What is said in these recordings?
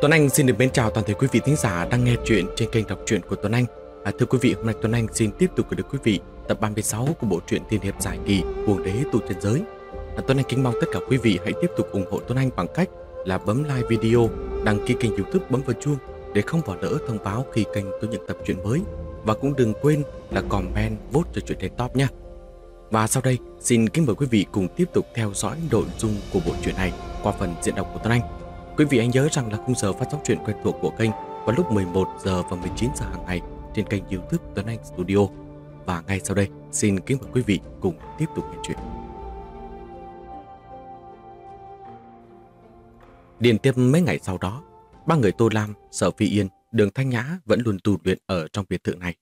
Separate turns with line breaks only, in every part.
Tuấn Anh xin được mến chào toàn thể quý vị thính giả đang nghe chuyện trên kênh đọc truyện của Tuấn Anh. À, thưa quý vị, hôm nay Tuấn Anh xin tiếp tục gửi đến quý vị tập 36 của bộ truyện Thiên hiệp giải kỳ Cuồng đế tụ chân giới. À, Tuấn Anh kính mong tất cả quý vị hãy tiếp tục ủng hộ Tuấn Anh bằng cách là bấm like video, đăng ký kênh YouTube bấm vào chuông để không bỏ lỡ thông báo khi kênh có những tập truyện mới và cũng đừng quên là comment vote cho truyện đến top nhé. Và sau đây, xin kính mời quý vị cùng tiếp tục theo dõi nội dung của bộ truyện này qua phần diễn đọc của Tuấn Anh. Quý vị hãy nhớ rằng là khung giờ phát sóng truyện quen thuộc của kênh vào lúc 11 giờ và 19 giờ hàng ngày trên kênh YouTube Tuấn Anh Studio. Và ngay sau đây, xin kính mời quý vị cùng tiếp tục nghe chuyện. Điền tiếp mấy ngày sau đó, ba người Tô Lam, Sở Phi Yên, Đường Thanh Nhã vẫn luôn tù luyện ở trong biệt thự này.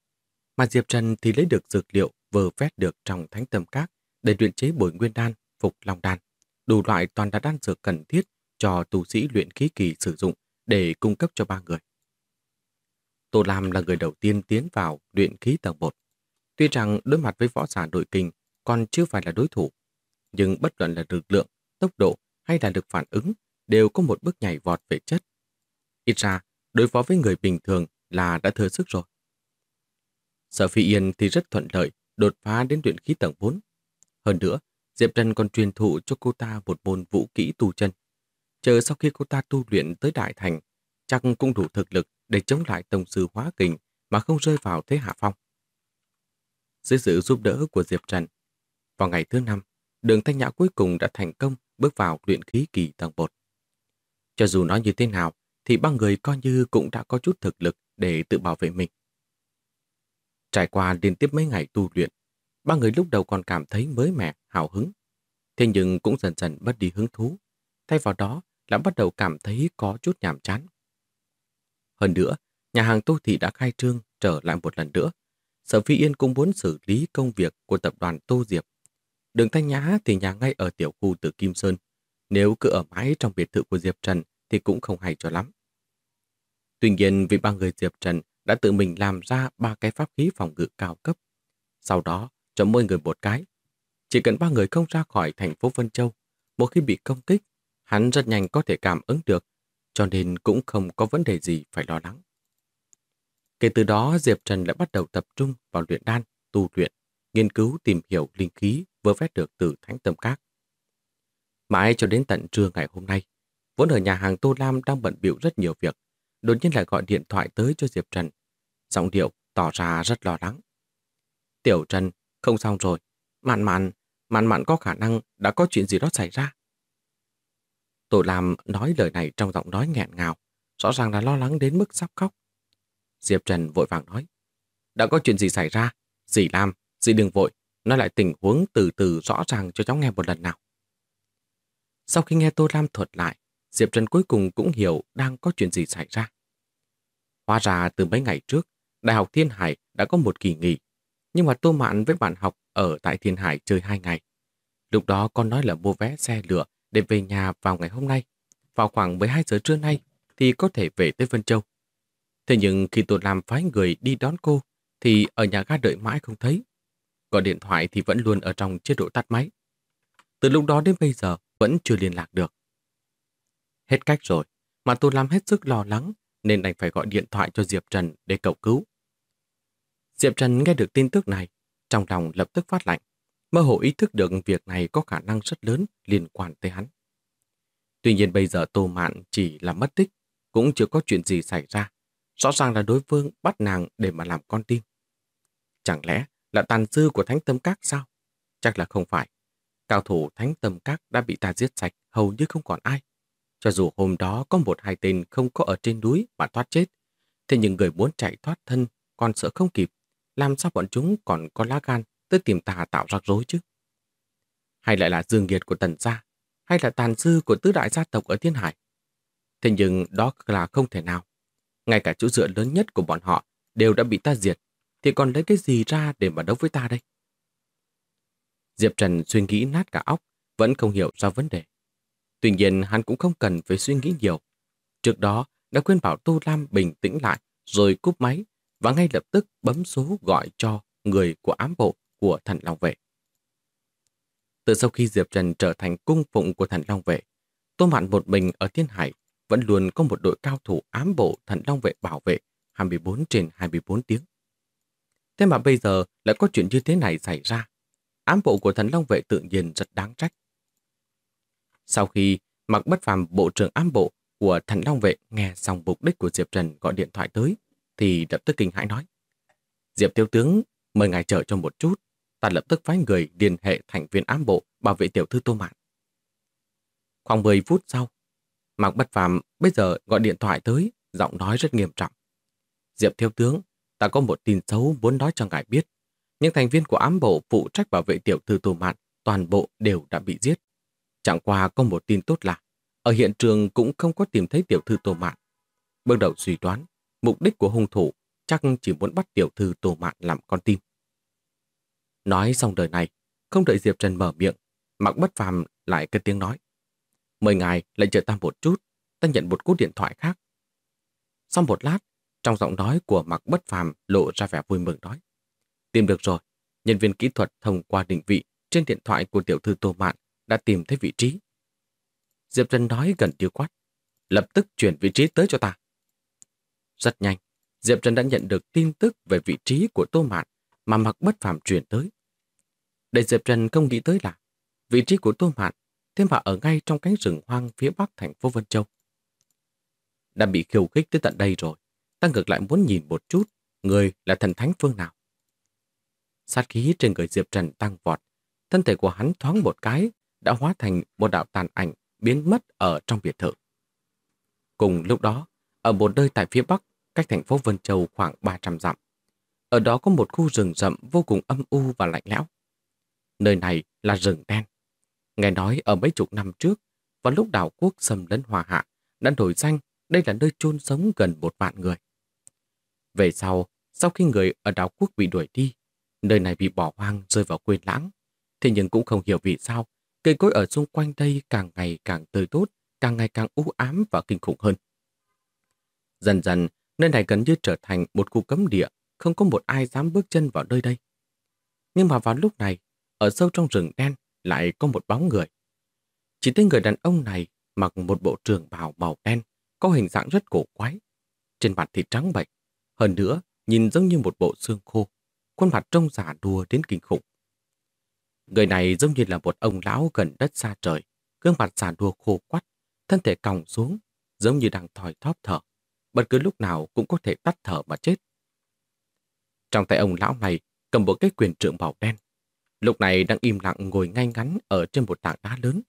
Mà Diệp Trần thì lấy được dược liệu vừa vét được trong thánh tâm các để luyện chế bồi nguyên đan, phục long đan, đủ loại toàn đã đan dược cần thiết cho tu sĩ luyện khí kỳ sử dụng để cung cấp cho ba người. Tô Lam là người đầu tiên tiến vào luyện khí tầng 1. Tuy rằng đối mặt với võ giả đội kinh còn chưa phải là đối thủ, nhưng bất luận là lực lượng, tốc độ hay là được phản ứng đều có một bước nhảy vọt về chất. Ít ra, đối phó với người bình thường là đã thừa sức rồi. Sở Phi Yên thì rất thuận lợi đột phá đến luyện khí tầng 4. Hơn nữa, Diệp Trần còn truyền thụ cho cô ta một môn vũ kỹ tu chân Chờ sau khi cô ta tu luyện tới đại thành, chắc cũng đủ thực lực để chống lại tổng sư hóa kình mà không rơi vào thế hạ phong. Dưới sự giúp đỡ của Diệp Trần, vào ngày thứ năm, đường thanh nhã cuối cùng đã thành công bước vào luyện khí kỳ tầng 1. Cho dù nói như thế nào, thì ba người coi như cũng đã có chút thực lực để tự bảo vệ mình. Trải qua liên tiếp mấy ngày tu luyện, ba người lúc đầu còn cảm thấy mới mẻ, hào hứng. Thế nhưng cũng dần dần mất đi hứng thú. Thay vào đó lắm bắt đầu cảm thấy có chút nhàm chán. Hơn nữa, nhà hàng Tô Thị đã khai trương trở lại một lần nữa. Sở Phi Yên cũng muốn xử lý công việc của tập đoàn Tô Diệp. Đường Thanh Nhã thì nhà ngay ở tiểu khu từ Kim Sơn. Nếu cứ ở mãi trong biệt thự của Diệp Trần thì cũng không hay cho lắm. Tuy nhiên vì ba người Diệp Trần đã tự mình làm ra ba cái pháp khí phòng ngự cao cấp. Sau đó, cho mỗi người một cái. Chỉ cần ba người không ra khỏi thành phố Vân Châu, một khi bị công kích Hắn rất nhanh có thể cảm ứng được, cho nên cũng không có vấn đề gì phải lo lắng. Kể từ đó, Diệp Trần lại bắt đầu tập trung vào luyện đan, tu luyện, nghiên cứu tìm hiểu linh khí vừa vét được từ thánh tâm các. Mãi cho đến tận trưa ngày hôm nay, vốn ở nhà hàng Tô Lam đang bận biểu rất nhiều việc, đột nhiên lại gọi điện thoại tới cho Diệp Trần. Giọng điệu tỏ ra rất lo lắng. Tiểu Trần, không xong rồi. Mạn mạn, mạn mạn có khả năng đã có chuyện gì đó xảy ra. Tổ làm nói lời này trong giọng nói nghẹn ngào, rõ ràng là lo lắng đến mức sắp khóc. Diệp Trần vội vàng nói, đã có chuyện gì xảy ra, dì làm, dì đừng vội, nói lại tình huống từ từ rõ ràng cho cháu nghe một lần nào. Sau khi nghe Tô Lam thuật lại, Diệp Trần cuối cùng cũng hiểu đang có chuyện gì xảy ra. Hóa ra từ mấy ngày trước, Đại học Thiên Hải đã có một kỳ nghỉ, nhưng mà Tô Mạn với bạn học ở tại Thiên Hải chơi hai ngày. Lúc đó con nói là mua vé xe lửa để về nhà vào ngày hôm nay, vào khoảng 12 giờ trưa nay thì có thể về tới Vân Châu. Thế nhưng khi Tô Lam phái người đi đón cô thì ở nhà ga đợi mãi không thấy. Còn điện thoại thì vẫn luôn ở trong chế độ tắt máy. Từ lúc đó đến bây giờ vẫn chưa liên lạc được. Hết cách rồi, mà Tô Lam hết sức lo lắng nên đành phải gọi điện thoại cho Diệp Trần để cầu cứu. Diệp Trần nghe được tin tức này, trong lòng lập tức phát lạnh mơ hồ ý thức được việc này có khả năng rất lớn liên quan tới hắn. Tuy nhiên bây giờ Tô Mạn chỉ là mất tích, cũng chưa có chuyện gì xảy ra. Rõ ràng là đối phương bắt nàng để mà làm con tin. Chẳng lẽ là tàn dư của thánh tâm các sao? Chắc là không phải. Cao thủ thánh tâm các đã bị ta giết sạch, hầu như không còn ai. Cho dù hôm đó có một hai tên không có ở trên núi mà thoát chết, thế nhưng người muốn chạy thoát thân còn sợ không kịp, làm sao bọn chúng còn có lá gan tới tìm ta tạo rắc rối chứ? Hay lại là dương nghiệt của tần gia, hay là tàn dư của tứ đại gia tộc ở Thiên Hải? Thế nhưng đó là không thể nào. Ngay cả chỗ dựa lớn nhất của bọn họ đều đã bị ta diệt, thì còn lấy cái gì ra để mà đấu với ta đây? Diệp Trần suy nghĩ nát cả óc, vẫn không hiểu ra vấn đề. Tuy nhiên hắn cũng không cần phải suy nghĩ nhiều. Trước đó đã khuyên bảo Tô Lam bình tĩnh lại rồi cúp máy và ngay lập tức bấm số gọi cho người của ám bộ của thần Long Vệ. Từ sau khi Diệp Trần trở thành cung phụng của thần Long Vệ, Tô Mạn một mình ở Thiên Hải vẫn luôn có một đội cao thủ ám bộ thần Long Vệ bảo vệ 24 trên 24 tiếng. Thế mà bây giờ lại có chuyện như thế này xảy ra. Ám bộ của thần Long Vệ tự nhiên rất đáng trách. Sau khi mặc Bất Phàm bộ trưởng ám bộ của thần Long Vệ nghe xong mục đích của Diệp Trần gọi điện thoại tới, thì đập tức kinh hãi nói. Diệp Tiêu Tướng, mời ngài chờ cho một chút ta lập tức phái người liên hệ thành viên ám bộ bảo vệ tiểu thư Tô Mạn. Khoảng 10 phút sau, Mạc Bất Phạm bây giờ gọi điện thoại tới, giọng nói rất nghiêm trọng. Diệp Thiếu Tướng, ta có một tin xấu muốn nói cho ngài biết. Những thành viên của ám bộ phụ trách bảo vệ tiểu thư Tô Mạn toàn bộ đều đã bị giết. Chẳng qua có một tin tốt là ở hiện trường cũng không có tìm thấy tiểu thư Tô Mạn. Bước đầu suy đoán, mục đích của hung thủ chắc chỉ muốn bắt tiểu thư Tô Mạn làm con tim. Nói xong đời này, không đợi Diệp Trần mở miệng, mặc bất phàm lại cái tiếng nói. Mời ngài lại chờ ta một chút, ta nhận một cú điện thoại khác. Sau một lát, trong giọng nói của mặc bất phàm lộ ra vẻ vui mừng nói. Tìm được rồi, nhân viên kỹ thuật thông qua định vị trên điện thoại của tiểu thư Tô Mạn đã tìm thấy vị trí. Diệp Trần nói gần tiêu quát, lập tức chuyển vị trí tới cho ta. Rất nhanh, Diệp Trần đã nhận được tin tức về vị trí của Tô Mạn mà mặc bất phàm chuyển tới. Để Diệp Trần không nghĩ tới là vị trí của Tô Mạn thế mà ở ngay trong cánh rừng hoang phía bắc thành phố Vân Châu. Đã bị khiêu khích tới tận đây rồi, ta ngược lại muốn nhìn một chút người là thần thánh phương nào. Sát khí trên người Diệp Trần tăng vọt, thân thể của hắn thoáng một cái đã hóa thành một đạo tàn ảnh biến mất ở trong biệt thự. Cùng lúc đó, ở một nơi tại phía bắc, cách thành phố Vân Châu khoảng 300 dặm. Ở đó có một khu rừng rậm vô cùng âm u và lạnh lẽo nơi này là rừng đen. Nghe nói ở mấy chục năm trước, vào lúc đảo quốc xâm lấn hòa hạ, đã đổi danh đây là nơi chôn sống gần một vạn người. Về sau, sau khi người ở đảo quốc bị đuổi đi, nơi này bị bỏ hoang rơi vào quên lãng. Thế nhưng cũng không hiểu vì sao, cây cối ở xung quanh đây càng ngày càng tươi tốt, càng ngày càng u ám và kinh khủng hơn. Dần dần, nơi này gần như trở thành một khu cấm địa, không có một ai dám bước chân vào nơi đây. Nhưng mà vào lúc này, ở sâu trong rừng đen lại có một bóng người. Chỉ thấy người đàn ông này mặc một bộ trường bào màu đen, có hình dạng rất cổ quái. Trên mặt thì trắng bệch, hơn nữa nhìn giống như một bộ xương khô, khuôn mặt trông giả đùa đến kinh khủng. Người này giống như là một ông lão gần đất xa trời, gương mặt giả đùa khô quắt, thân thể còng xuống, giống như đang thòi thóp thở, bất cứ lúc nào cũng có thể tắt thở mà chết. Trong tay ông lão này cầm một cái quyền trượng màu đen, lúc này đang im lặng ngồi ngay ngắn ở trên một tảng đá lớn,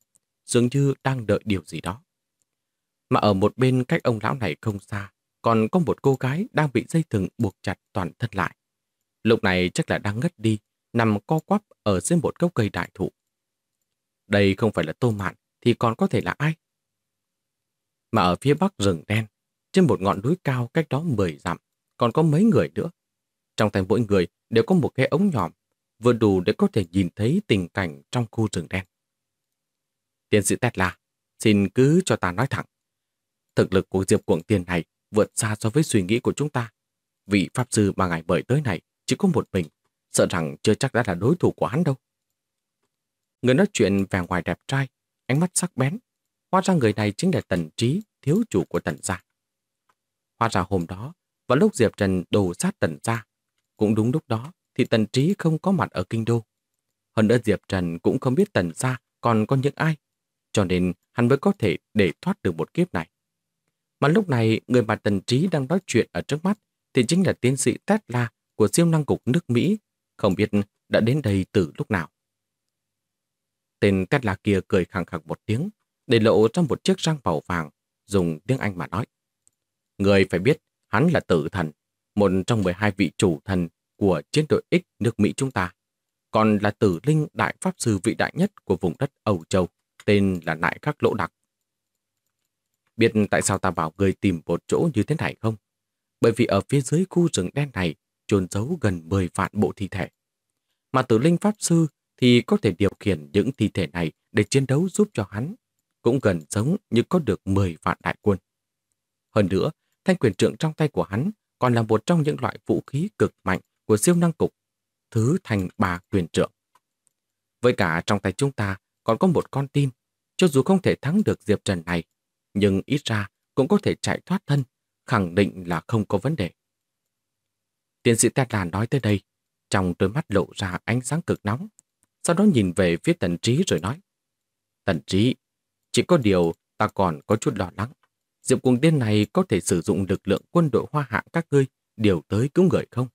dường như đang đợi điều gì đó. Mà ở một bên cách ông lão này không xa, còn có một cô gái đang bị dây thừng buộc chặt toàn thân lại. Lúc này chắc là đang ngất đi, nằm co quắp ở dưới một gốc cây đại thụ. Đây không phải là tô mạn, thì còn có thể là ai? Mà ở phía bắc rừng đen, trên một ngọn núi cao cách đó 10 dặm, còn có mấy người nữa. Trong tay mỗi người đều có một cái ống nhòm vừa đủ để có thể nhìn thấy tình cảnh trong khu rừng đen. Tiến sĩ Tesla, xin cứ cho ta nói thẳng. Thực lực của Diệp Cuộng Tiền này vượt xa so với suy nghĩ của chúng ta. Vị Pháp Sư mà ngài bởi tới này chỉ có một mình, sợ rằng chưa chắc đã là đối thủ của hắn đâu. Người nói chuyện vẻ ngoài đẹp trai, ánh mắt sắc bén. Hóa ra người này chính là Tần Trí, thiếu chủ của Tần Gia. Hóa ra hôm đó, vào lúc Diệp Trần đổ sát Tần Gia, cũng đúng lúc đó, thì Tần Trí không có mặt ở Kinh Đô. Hơn nữa Diệp Trần cũng không biết Tần Gia còn có những ai, cho nên hắn mới có thể để thoát được một kiếp này. Mà lúc này, người mà Tần Trí đang nói chuyện ở trước mắt thì chính là tiến sĩ Tesla của siêu năng cục nước Mỹ, không biết đã đến đây từ lúc nào. Tên Tesla kia cười khẳng khẳng một tiếng, để lộ trong một chiếc răng màu vàng, dùng tiếng Anh mà nói. Người phải biết, hắn là tử thần, một trong 12 vị chủ thần của chiến đội X nước Mỹ chúng ta, còn là tử linh đại pháp sư vĩ đại nhất của vùng đất Âu Châu, tên là Nại Các Lỗ Đặc. Biết tại sao ta bảo người tìm một chỗ như thế này không? Bởi vì ở phía dưới khu rừng đen này trồn giấu gần 10 vạn bộ thi thể. Mà tử linh pháp sư thì có thể điều khiển những thi thể này để chiến đấu giúp cho hắn, cũng gần giống như có được 10 vạn đại quân. Hơn nữa, thanh quyền trượng trong tay của hắn còn là một trong những loại vũ khí cực mạnh của siêu năng cục, thứ thành bà quyền trưởng Với cả trong tay chúng ta còn có một con tin cho dù không thể thắng được Diệp Trần này, nhưng ít ra cũng có thể chạy thoát thân, khẳng định là không có vấn đề. Tiến sĩ Lan nói tới đây, trong đôi mắt lộ ra ánh sáng cực nóng, sau đó nhìn về phía tần trí rồi nói. Tần trí, chỉ có điều ta còn có chút lo lắng. Diệp cuồng điên này có thể sử dụng lực lượng quân đội hoa hạ các ngươi điều tới cứu người không?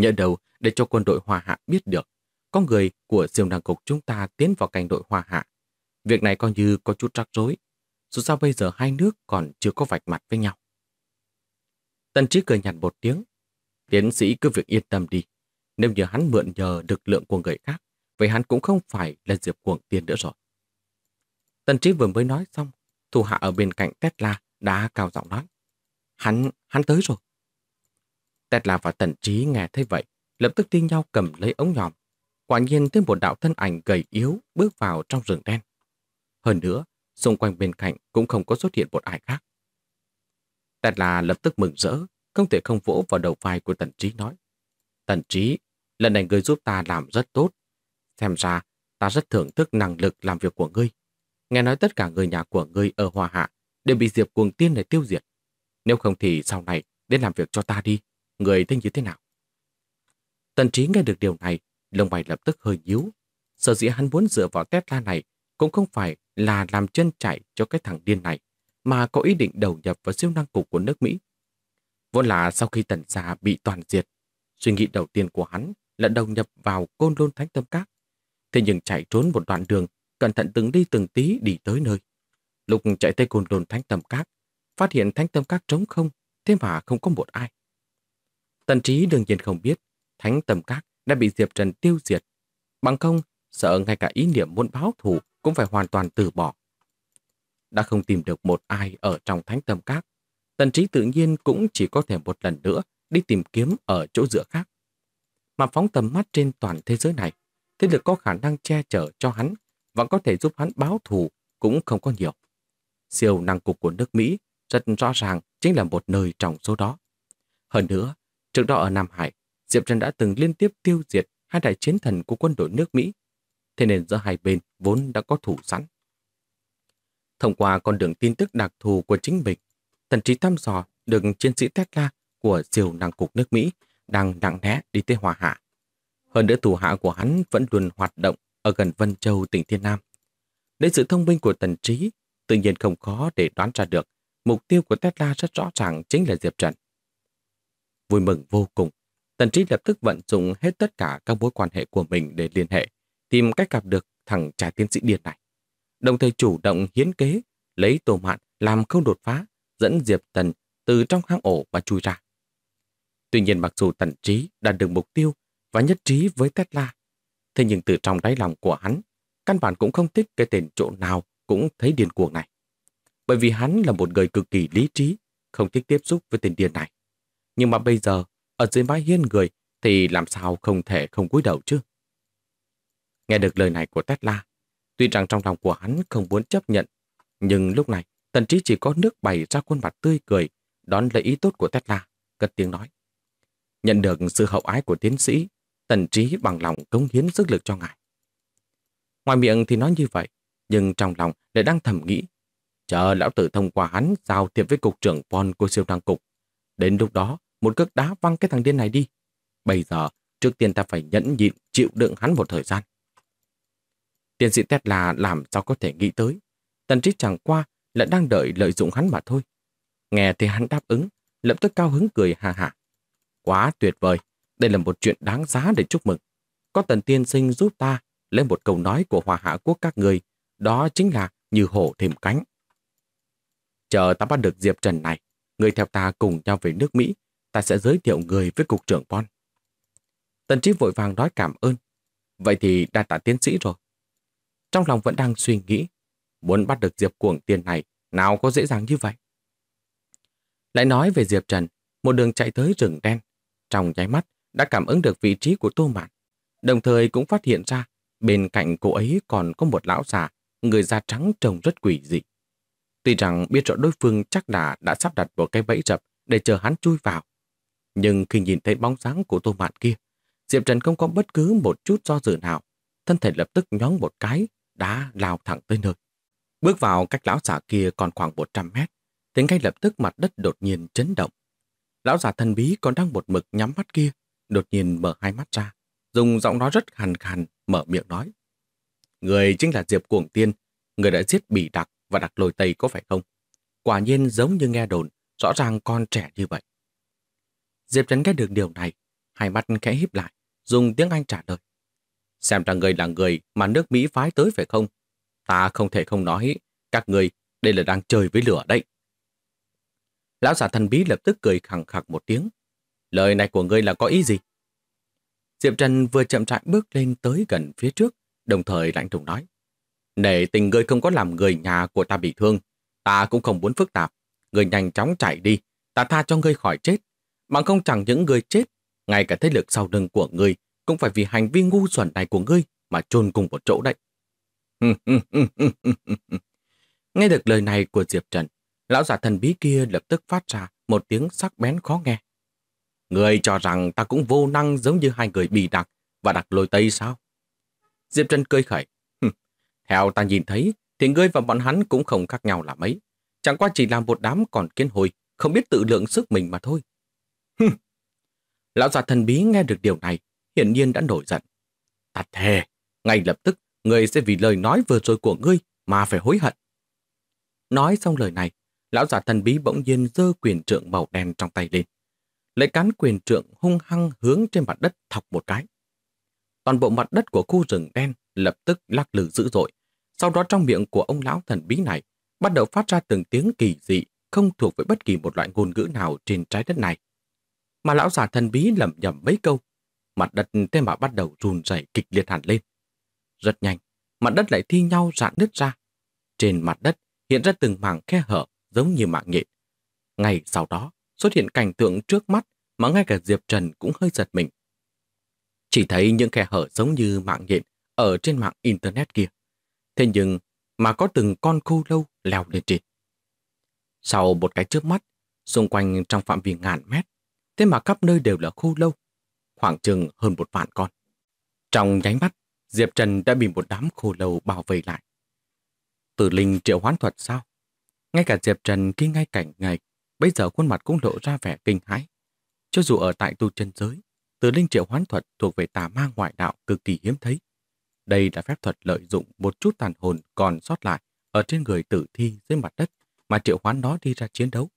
Nhỡ đầu để cho quân đội hòa hạ biết được có người của siêu năng cục chúng ta tiến vào cảnh đội hòa hạ. Việc này coi như có chút rắc rối. Dù sao bây giờ hai nước còn chưa có vạch mặt với nhau. Tần trí cười nhạt một tiếng. Tiến sĩ cứ việc yên tâm đi. Nếu như hắn mượn nhờ lực lượng của người khác, vậy hắn cũng không phải là diệp cuồng tiền nữa rồi. Tần trí vừa mới nói xong, thủ hạ ở bên cạnh Tesla đã cao giọng nói. Hắn, hắn tới rồi. Tesla và Tần trí nghe thấy vậy, lập tức tin nhau cầm lấy ống nhòm. Quả nhiên thêm một đạo thân ảnh gầy yếu bước vào trong rừng đen. Hơn nữa, xung quanh bên cạnh cũng không có xuất hiện một ai khác. Tesla lập tức mừng rỡ, không thể không vỗ vào đầu vai của tần trí nói. Tần trí, lần này ngươi giúp ta làm rất tốt. Xem ra, ta rất thưởng thức năng lực làm việc của ngươi. Nghe nói tất cả người nhà của ngươi ở Hòa Hạ đều bị Diệp Cuồng Tiên này tiêu diệt. Nếu không thì sau này đến làm việc cho ta đi người thấy như thế nào? Tần trí nghe được điều này, lông mày lập tức hơi nhíu. Sở dĩ hắn muốn dựa vào Tesla này cũng không phải là làm chân chạy cho cái thằng điên này, mà có ý định đầu nhập vào siêu năng cục của nước Mỹ. Vốn là sau khi tần gia bị toàn diệt, suy nghĩ đầu tiên của hắn là đầu nhập vào côn lôn thánh tâm các. Thế nhưng chạy trốn một đoạn đường, cẩn thận từng đi từng tí đi tới nơi. Lục chạy tới côn lôn thánh tâm các, phát hiện thánh tâm các trống không, thế mà không có một ai. Tần trí đương nhiên không biết, thánh tầm các đã bị Diệp Trần tiêu diệt. Bằng không, sợ ngay cả ý niệm muốn báo thủ cũng phải hoàn toàn từ bỏ. Đã không tìm được một ai ở trong thánh tâm các, tần trí tự nhiên cũng chỉ có thể một lần nữa đi tìm kiếm ở chỗ giữa khác. Mà phóng tầm mắt trên toàn thế giới này, thế lực có khả năng che chở cho hắn và có thể giúp hắn báo thù cũng không có nhiều. Siêu năng cục của nước Mỹ rất rõ ràng chính là một nơi trong số đó. Hơn nữa, Trước đó ở Nam Hải, Diệp Trần đã từng liên tiếp tiêu diệt hai đại chiến thần của quân đội nước Mỹ, thế nên giữa hai bên vốn đã có thủ sẵn. Thông qua con đường tin tức đặc thù của chính mình, thần trí thăm dò được chiến sĩ Tesla của diều năng cục nước Mỹ đang nặng né đi tới hòa hạ. Hơn nữa thủ hạ của hắn vẫn luôn hoạt động ở gần Vân Châu, tỉnh Thiên Nam. Lấy sự thông minh của tần trí, tự nhiên không khó để đoán ra được mục tiêu của Tesla rất rõ ràng chính là Diệp Trần vui mừng vô cùng. Tần trí lập tức vận dụng hết tất cả các mối quan hệ của mình để liên hệ, tìm cách gặp được thằng trà tiến sĩ điên này. Đồng thời chủ động hiến kế, lấy tổ mạn làm không đột phá, dẫn Diệp Tần từ trong hang ổ mà chui ra. Tuy nhiên mặc dù tần trí đạt được mục tiêu và nhất trí với Tesla, thế nhưng từ trong đáy lòng của hắn, căn bản cũng không thích cái tên chỗ nào cũng thấy điên cuồng này. Bởi vì hắn là một người cực kỳ lý trí, không thích tiếp xúc với tên điên này. Nhưng mà bây giờ, ở dưới mái hiên người thì làm sao không thể không cúi đầu chứ? Nghe được lời này của Tesla, tuy rằng trong lòng của hắn không muốn chấp nhận, nhưng lúc này, tần trí chỉ có nước bày ra khuôn mặt tươi cười, đón lấy ý tốt của Tesla, cất tiếng nói. Nhận được sự hậu ái của tiến sĩ, tần trí bằng lòng cống hiến sức lực cho ngài. Ngoài miệng thì nói như vậy, nhưng trong lòng lại đang thầm nghĩ. Chờ lão tử thông qua hắn giao thiệp với cục trưởng Von của siêu năng cục. Đến lúc đó, một cước đá văng cái thằng điên này đi. Bây giờ, trước tiên ta phải nhẫn nhịn chịu đựng hắn một thời gian. Tiến sĩ Tesla làm sao có thể nghĩ tới. Tần trí chẳng qua là đang đợi lợi dụng hắn mà thôi. Nghe thì hắn đáp ứng, lập tức cao hứng cười hà hà. Quá tuyệt vời, đây là một chuyện đáng giá để chúc mừng. Có tần tiên sinh giúp ta lấy một câu nói của hòa hạ quốc các người, đó chính là như hổ thêm cánh. Chờ ta bắt được Diệp Trần này, người theo ta cùng nhau về nước Mỹ, ta sẽ giới thiệu người với cục trưởng Bon. Tần trí vội vàng nói cảm ơn. Vậy thì đã tạ tiến sĩ rồi. Trong lòng vẫn đang suy nghĩ, muốn bắt được Diệp Cuồng tiền này, nào có dễ dàng như vậy? Lại nói về Diệp Trần, một đường chạy tới rừng đen. Trong nháy mắt, đã cảm ứng được vị trí của Tô Mạn. Đồng thời cũng phát hiện ra, bên cạnh cô ấy còn có một lão già, người da trắng trông rất quỷ dị. Tuy rằng biết rõ đối phương chắc đã đã sắp đặt một cái bẫy rập để chờ hắn chui vào, nhưng khi nhìn thấy bóng dáng của Tô Mạn kia, Diệp Trần không có bất cứ một chút do dự nào. Thân thể lập tức nhón một cái, đã lao thẳng tới nơi. Bước vào cách lão giả kia còn khoảng 100 mét, thì ngay lập tức mặt đất đột nhiên chấn động. Lão giả thần bí còn đang một mực nhắm mắt kia, đột nhiên mở hai mắt ra, dùng giọng nói rất khàn khàn, mở miệng nói. Người chính là Diệp Cuồng Tiên, người đã giết bỉ đặc và đặc lồi tây có phải không? Quả nhiên giống như nghe đồn, rõ ràng con trẻ như vậy. Diệp Trần nghe được điều này, hai mắt khẽ híp lại, dùng tiếng Anh trả lời. Xem ra người là người mà nước Mỹ phái tới phải không? Ta không thể không nói, các người đây là đang chơi với lửa đấy. Lão giả thần bí lập tức cười khẳng khặc một tiếng. Lời này của ngươi là có ý gì? Diệp Trần vừa chậm rãi bước lên tới gần phía trước, đồng thời lạnh lùng nói. Nể tình ngươi không có làm người nhà của ta bị thương, ta cũng không muốn phức tạp. Ngươi nhanh chóng chạy đi, ta tha cho ngươi khỏi chết, Bằng không chẳng những người chết, ngay cả thế lực sau lưng của người cũng phải vì hành vi ngu xuẩn này của ngươi mà chôn cùng một chỗ đấy. nghe được lời này của Diệp Trần, lão giả thần bí kia lập tức phát ra một tiếng sắc bén khó nghe. Người cho rằng ta cũng vô năng giống như hai người bị đặc và đặc lôi tây sao? Diệp Trần cười khẩy. Theo ta nhìn thấy, thì ngươi và bọn hắn cũng không khác nhau là mấy. Chẳng qua chỉ là một đám còn kiến hồi, không biết tự lượng sức mình mà thôi. Lão già thần bí nghe được điều này, hiển nhiên đã nổi giận. Ta thề, ngay lập tức, người sẽ vì lời nói vừa rồi của ngươi mà phải hối hận. Nói xong lời này, lão già thần bí bỗng nhiên giơ quyền trượng màu đen trong tay lên. Lấy cán quyền trượng hung hăng hướng trên mặt đất thọc một cái. Toàn bộ mặt đất của khu rừng đen lập tức lắc lư dữ dội. Sau đó trong miệng của ông lão thần bí này bắt đầu phát ra từng tiếng kỳ dị không thuộc với bất kỳ một loại ngôn ngữ nào trên trái đất này mà lão giả thần bí lẩm nhẩm mấy câu. Mặt đất thế mà bắt đầu run rẩy kịch liệt hẳn lên. Rất nhanh, mặt đất lại thi nhau rạn nứt ra. Trên mặt đất hiện ra từng mảng khe hở giống như mạng nhện. ngay sau đó xuất hiện cảnh tượng trước mắt mà ngay cả Diệp Trần cũng hơi giật mình. Chỉ thấy những khe hở giống như mạng nhện ở trên mạng Internet kia. Thế nhưng mà có từng con khô lâu leo lên trên. Sau một cái trước mắt, xung quanh trong phạm vi ngàn mét thế mà khắp nơi đều là khô lâu, khoảng chừng hơn một vạn con. Trong nháy mắt, Diệp Trần đã bị một đám khô lâu bao vây lại. Tử linh triệu hoán thuật sao? Ngay cả Diệp Trần khi ngay cảnh ngày, bây giờ khuôn mặt cũng lộ ra vẻ kinh hãi. Cho dù ở tại tu chân giới, tử linh triệu hoán thuật thuộc về tà ma ngoại đạo cực kỳ hiếm thấy. Đây là phép thuật lợi dụng một chút tàn hồn còn sót lại ở trên người tử thi dưới mặt đất mà triệu hoán nó đi ra chiến đấu.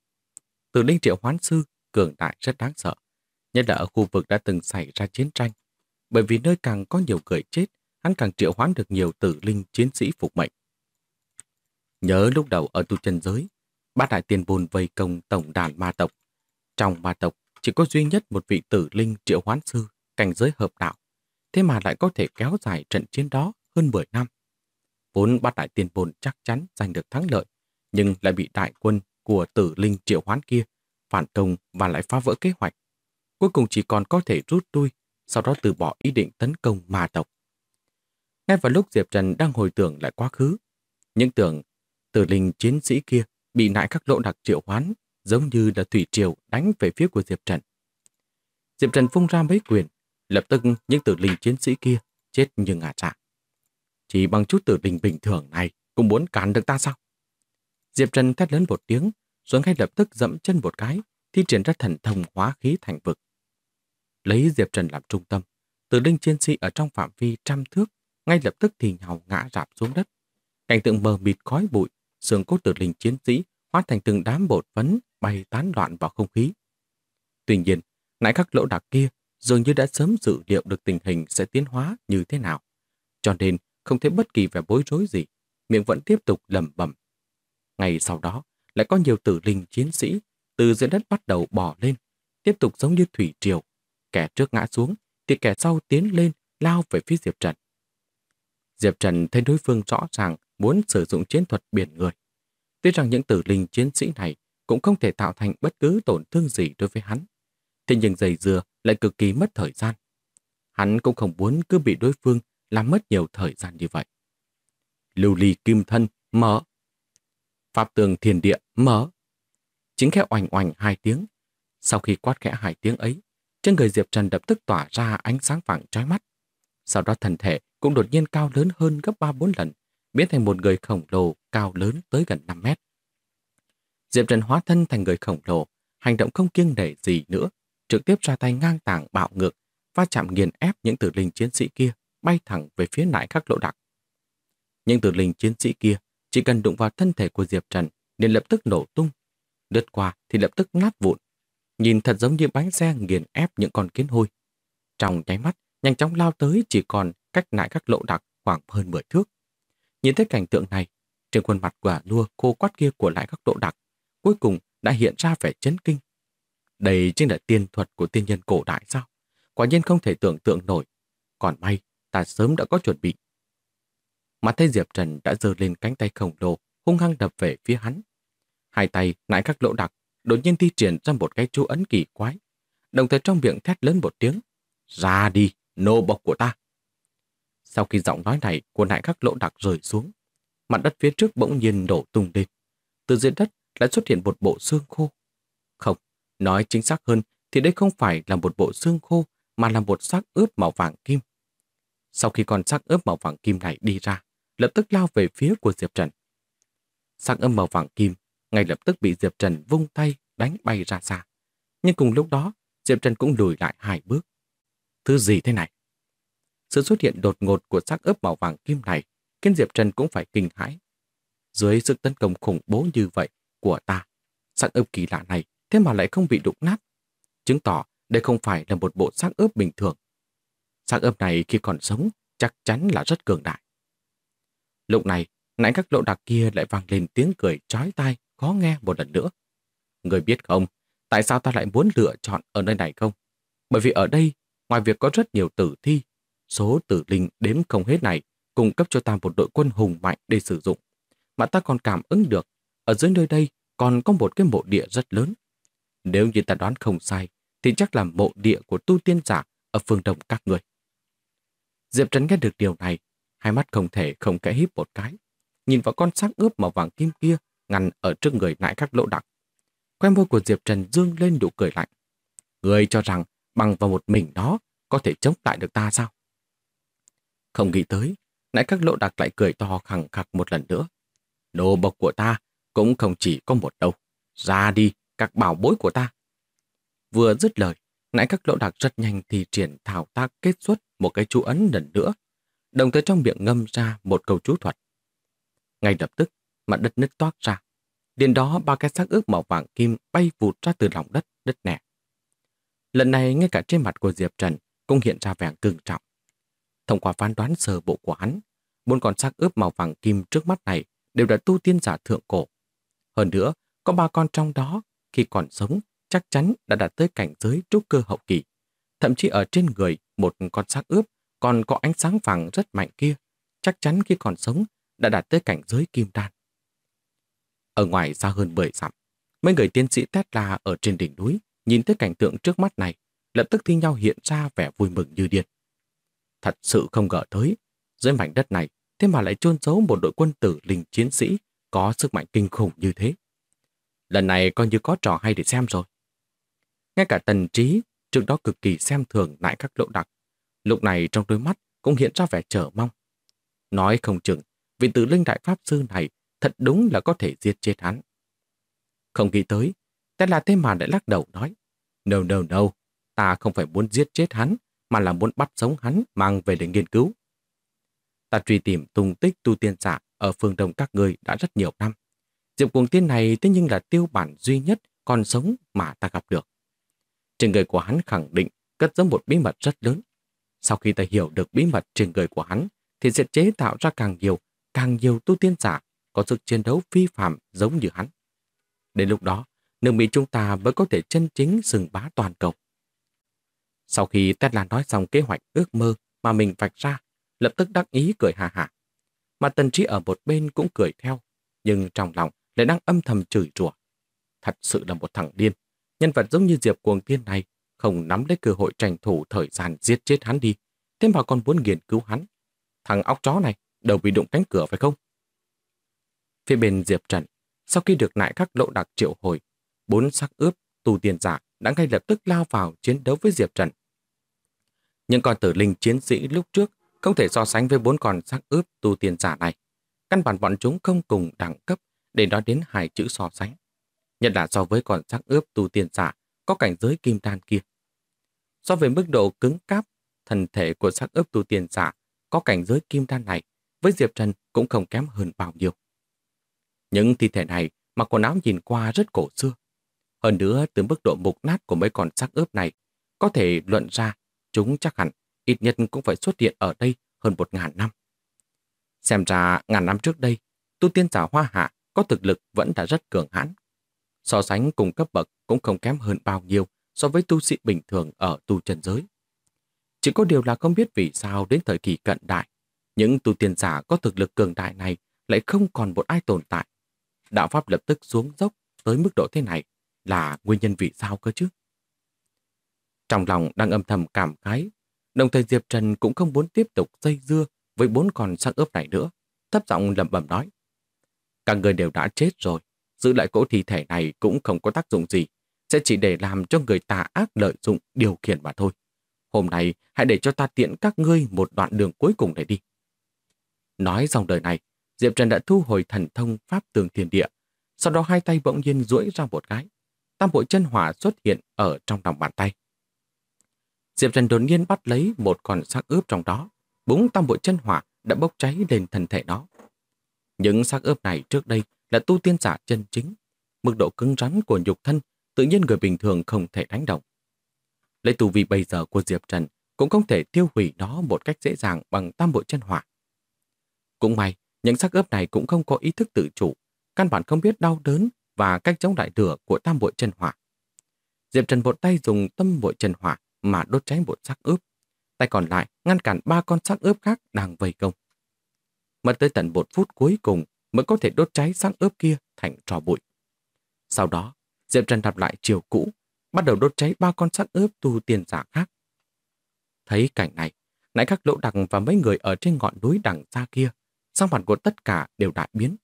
Tử linh triệu hoán sư cường đại rất đáng sợ, nhất là ở khu vực đã từng xảy ra chiến tranh. Bởi vì nơi càng có nhiều người chết, hắn càng triệu hoán được nhiều tử linh chiến sĩ phục mệnh. Nhớ lúc đầu ở tu chân giới, bát đại tiền bồn vây công tổng đàn ma tộc. Trong ma tộc chỉ có duy nhất một vị tử linh triệu hoán sư, cảnh giới hợp đạo. Thế mà lại có thể kéo dài trận chiến đó hơn 10 năm. Vốn bát đại tiền bồn chắc chắn giành được thắng lợi, nhưng lại bị đại quân của tử linh triệu hoán kia phản công và lại phá vỡ kế hoạch. Cuối cùng chỉ còn có thể rút lui, sau đó từ bỏ ý định tấn công ma tộc. Ngay vào lúc Diệp Trần đang hồi tưởng lại quá khứ, những tưởng tử linh chiến sĩ kia bị nại các lộ đặc triệu hoán giống như là thủy triều đánh về phía của Diệp Trần. Diệp Trần phung ra mấy quyền, lập tức những tử linh chiến sĩ kia chết như ngả trạng. Chỉ bằng chút tử linh bình thường này cũng muốn cản được ta sao? Diệp Trần thét lớn một tiếng, rồi ngay lập tức dẫm chân một cái, thi triển ra thần thông hóa khí thành vực. Lấy Diệp Trần làm trung tâm, từ linh chiến sĩ ở trong phạm vi trăm thước, ngay lập tức thì nhào ngã rạp xuống đất. Cảnh tượng mờ mịt khói bụi, xương cốt tử linh chiến sĩ hóa thành từng đám bột phấn bay tán loạn vào không khí. Tuy nhiên, nãy các lỗ đặc kia dường như đã sớm dự liệu được tình hình sẽ tiến hóa như thế nào. Cho nên, không thấy bất kỳ vẻ bối rối gì, miệng vẫn tiếp tục lẩm bẩm. Ngày sau đó, lại có nhiều tử linh chiến sĩ từ dưới đất bắt đầu bỏ lên, tiếp tục giống như thủy triều. Kẻ trước ngã xuống, thì kẻ sau tiến lên, lao về phía Diệp Trần. Diệp Trần thấy đối phương rõ ràng muốn sử dụng chiến thuật biển người. Tuy rằng những tử linh chiến sĩ này cũng không thể tạo thành bất cứ tổn thương gì đối với hắn. Thế nhưng giày dừa lại cực kỳ mất thời gian. Hắn cũng không muốn cứ bị đối phương làm mất nhiều thời gian như vậy. Lưu ly kim thân mở Pháp tường thiền địa mở. Chính khẽ oành oành hai tiếng. Sau khi quát khẽ hai tiếng ấy, trên người Diệp Trần lập tức tỏa ra ánh sáng vàng trói mắt. Sau đó thần thể cũng đột nhiên cao lớn hơn gấp 3-4 lần, biến thành một người khổng lồ cao lớn tới gần 5 mét. Diệp Trần hóa thân thành người khổng lồ, hành động không kiêng nể gì nữa, trực tiếp ra tay ngang tàng bạo ngược, va chạm nghiền ép những tử linh chiến sĩ kia bay thẳng về phía nại các lỗ đặc. Những tử linh chiến sĩ kia chỉ cần đụng vào thân thể của Diệp Trần liền lập tức nổ tung. Đứt qua thì lập tức nát vụn. Nhìn thật giống như bánh xe nghiền ép những con kiến hôi. Trong nháy mắt, nhanh chóng lao tới chỉ còn cách lại các lỗ đặc khoảng hơn 10 thước. Nhìn thấy cảnh tượng này, trên khuôn mặt quả lua khô quát kia của lại các lỗ đặc, cuối cùng đã hiện ra vẻ chấn kinh. Đây chính là tiên thuật của tiên nhân cổ đại sao? Quả nhiên không thể tưởng tượng nổi. Còn may, ta sớm đã có chuẩn bị mà thấy Diệp Trần đã giơ lên cánh tay khổng lồ, hung hăng đập về phía hắn. Hai tay nãy các lỗ đặc, đột nhiên thi triển ra một cái chú ấn kỳ quái, đồng thời trong miệng thét lớn một tiếng, ra đi, nô bộc của ta. Sau khi giọng nói này của nại các lỗ đặc rời xuống, mặt đất phía trước bỗng nhiên đổ tung lên. Từ dưới đất lại xuất hiện một bộ xương khô. Không, nói chính xác hơn thì đây không phải là một bộ xương khô mà là một xác ướp màu vàng kim. Sau khi con xác ướp màu vàng kim này đi ra, lập tức lao về phía của Diệp Trần. Sắc âm màu vàng kim ngay lập tức bị Diệp Trần vung tay đánh bay ra xa. Nhưng cùng lúc đó, Diệp Trần cũng lùi lại hai bước. Thứ gì thế này? Sự xuất hiện đột ngột của sắc ướp màu vàng kim này khiến Diệp Trần cũng phải kinh hãi. Dưới sức tấn công khủng bố như vậy của ta, sắc ướp kỳ lạ này thế mà lại không bị đụng nát. Chứng tỏ đây không phải là một bộ sắc ướp bình thường. sắc ướp này khi còn sống chắc chắn là rất cường đại. Lúc này, nãy các lộ đặc kia lại vang lên tiếng cười trói tai, khó nghe một lần nữa. Người biết không, tại sao ta lại muốn lựa chọn ở nơi này không? Bởi vì ở đây, ngoài việc có rất nhiều tử thi, số tử linh đếm không hết này cung cấp cho ta một đội quân hùng mạnh để sử dụng. Mà ta còn cảm ứng được, ở dưới nơi đây còn có một cái mộ địa rất lớn. Nếu như ta đoán không sai, thì chắc là mộ địa của tu tiên giả ở phương đông các người. Diệp Trấn nghe được điều này hai mắt không thể không kẽ híp một cái, nhìn vào con xác ướp màu vàng kim kia ngăn ở trước người nãi các lỗ đặc. Khoe môi của Diệp Trần dương lên đủ cười lạnh. Người cho rằng bằng vào một mình nó có thể chống lại được ta sao? Không nghĩ tới, nãy các lỗ đặc lại cười to khẳng khặc một lần nữa. Đồ bộc của ta cũng không chỉ có một đâu. Ra đi, các bảo bối của ta. Vừa dứt lời, nãy các lỗ đặc rất nhanh thì triển thảo tác kết xuất một cái chú ấn lần nữa đồng thời trong miệng ngâm ra một câu chú thuật. Ngay lập tức, mặt đất nứt toát ra. Điện đó ba cái xác ướp màu vàng kim bay vụt ra từ lòng đất, đất nẻ. Lần này, ngay cả trên mặt của Diệp Trần cũng hiện ra vẻ cương trọng. Thông qua phán đoán sơ bộ của hắn, bốn con xác ướp màu vàng kim trước mắt này đều đã tu tiên giả thượng cổ. Hơn nữa, có ba con trong đó, khi còn sống, chắc chắn đã đạt tới cảnh giới trúc cơ hậu kỳ. Thậm chí ở trên người, một con xác ướp còn có ánh sáng vàng rất mạnh kia, chắc chắn khi còn sống đã đạt tới cảnh giới kim đan. Ở ngoài xa hơn 10 dặm, mấy người tiến sĩ Tesla ở trên đỉnh núi nhìn thấy cảnh tượng trước mắt này, lập tức thi nhau hiện ra vẻ vui mừng như điên. Thật sự không ngờ tới, dưới mảnh đất này thế mà lại chôn giấu một đội quân tử linh chiến sĩ có sức mạnh kinh khủng như thế. Lần này coi như có trò hay để xem rồi. Ngay cả tần trí, trước đó cực kỳ xem thường lại các lộ đặc Lúc này trong đôi mắt cũng hiện ra vẻ chờ mong. Nói không chừng, vị tử linh đại pháp sư này thật đúng là có thể giết chết hắn. Không nghĩ tới, tên là thế màn đã lắc đầu nói. No, no, no, ta không phải muốn giết chết hắn, mà là muốn bắt sống hắn mang về để nghiên cứu. Ta truy tìm tung tích tu tiên giả ở phương đông các người đã rất nhiều năm. Diệp cuồng tiên này thế nhưng là tiêu bản duy nhất còn sống mà ta gặp được. Trên người của hắn khẳng định cất giấu một bí mật rất lớn. Sau khi ta hiểu được bí mật trên người của hắn, thì sẽ chế tạo ra càng nhiều, càng nhiều tu tiên giả có sức chiến đấu phi phạm giống như hắn. Đến lúc đó, nước Mỹ chúng ta mới có thể chân chính sừng bá toàn cầu. Sau khi Tesla nói xong kế hoạch ước mơ mà mình vạch ra, lập tức đắc ý cười hà hà. Mà Tần Trí ở một bên cũng cười theo, nhưng trong lòng lại đang âm thầm chửi rủa. Thật sự là một thằng điên. Nhân vật giống như Diệp Cuồng Tiên này không nắm lấy cơ hội tranh thủ thời gian giết chết hắn đi, thế mà còn muốn nghiên cứu hắn. Thằng óc chó này, đầu bị đụng cánh cửa phải không? Phía bên Diệp Trần, sau khi được lại các lộ đặc triệu hồi, bốn sắc ướp, tù tiền giả đã ngay lập tức lao vào chiến đấu với Diệp Trần. Những con tử linh chiến sĩ lúc trước không thể so sánh với bốn con sắc ướp tu tiền giả này. Căn bản bọn chúng không cùng đẳng cấp để nói đến hai chữ so sánh. Nhất là so với con sắc ướp tu tiền giả có cảnh giới kim đan kia. So với mức độ cứng cáp, thần thể của xác ướp tu tiên giả có cảnh giới kim đan này với Diệp Trần cũng không kém hơn bao nhiêu. Những thi thể này mà quần áo nhìn qua rất cổ xưa. Hơn nữa, từ mức độ mục nát của mấy con xác ướp này, có thể luận ra chúng chắc hẳn ít nhất cũng phải xuất hiện ở đây hơn một ngàn năm. Xem ra ngàn năm trước đây, tu tiên giả hoa hạ có thực lực vẫn đã rất cường hãn. So sánh cùng cấp bậc cũng không kém hơn bao nhiêu so với tu sĩ bình thường ở tu trần giới. Chỉ có điều là không biết vì sao đến thời kỳ cận đại, những tu tiên giả có thực lực cường đại này lại không còn một ai tồn tại. Đạo Pháp lập tức xuống dốc tới mức độ thế này là nguyên nhân vì sao cơ chứ? Trong lòng đang âm thầm cảm khái, đồng thời Diệp Trần cũng không muốn tiếp tục dây dưa với bốn con sắc ướp này nữa, thấp giọng lầm bầm nói. Các người đều đã chết rồi, giữ lại cỗ thi thể này cũng không có tác dụng gì, sẽ chỉ để làm cho người ta ác lợi dụng điều khiển mà thôi. Hôm nay hãy để cho ta tiện các ngươi một đoạn đường cuối cùng để đi. Nói dòng đời này, Diệp Trần đã thu hồi thần thông pháp tường thiên địa. Sau đó hai tay bỗng nhiên duỗi ra một cái. Tam bộ chân hỏa xuất hiện ở trong lòng bàn tay. Diệp Trần đột nhiên bắt lấy một con xác ướp trong đó. Búng tam bộ chân hỏa đã bốc cháy lên thân thể nó. Những xác ướp này trước đây là tu tiên giả chân chính. Mức độ cứng rắn của nhục thân tự nhiên người bình thường không thể đánh động. Lấy tu vị bây giờ của Diệp Trần cũng không thể tiêu hủy nó một cách dễ dàng bằng tam bộ chân hỏa. Cũng may, những xác ướp này cũng không có ý thức tự chủ, căn bản không biết đau đớn và cách chống đại lửa của tam bộ chân hỏa. Diệp Trần một tay dùng tâm bộ chân hỏa mà đốt cháy một xác ướp, tay còn lại ngăn cản ba con xác ướp khác đang vây công. Mất tới tận một phút cuối cùng mới có thể đốt cháy xác ướp kia thành trò bụi. Sau đó, Diệp Trần đặt lại chiều cũ, bắt đầu đốt cháy ba con sắt ướp tu tiền giả khác. Thấy cảnh này, nãy các lỗ đằng và mấy người ở trên ngọn núi đằng xa kia, sang mặt của tất cả đều đại biến.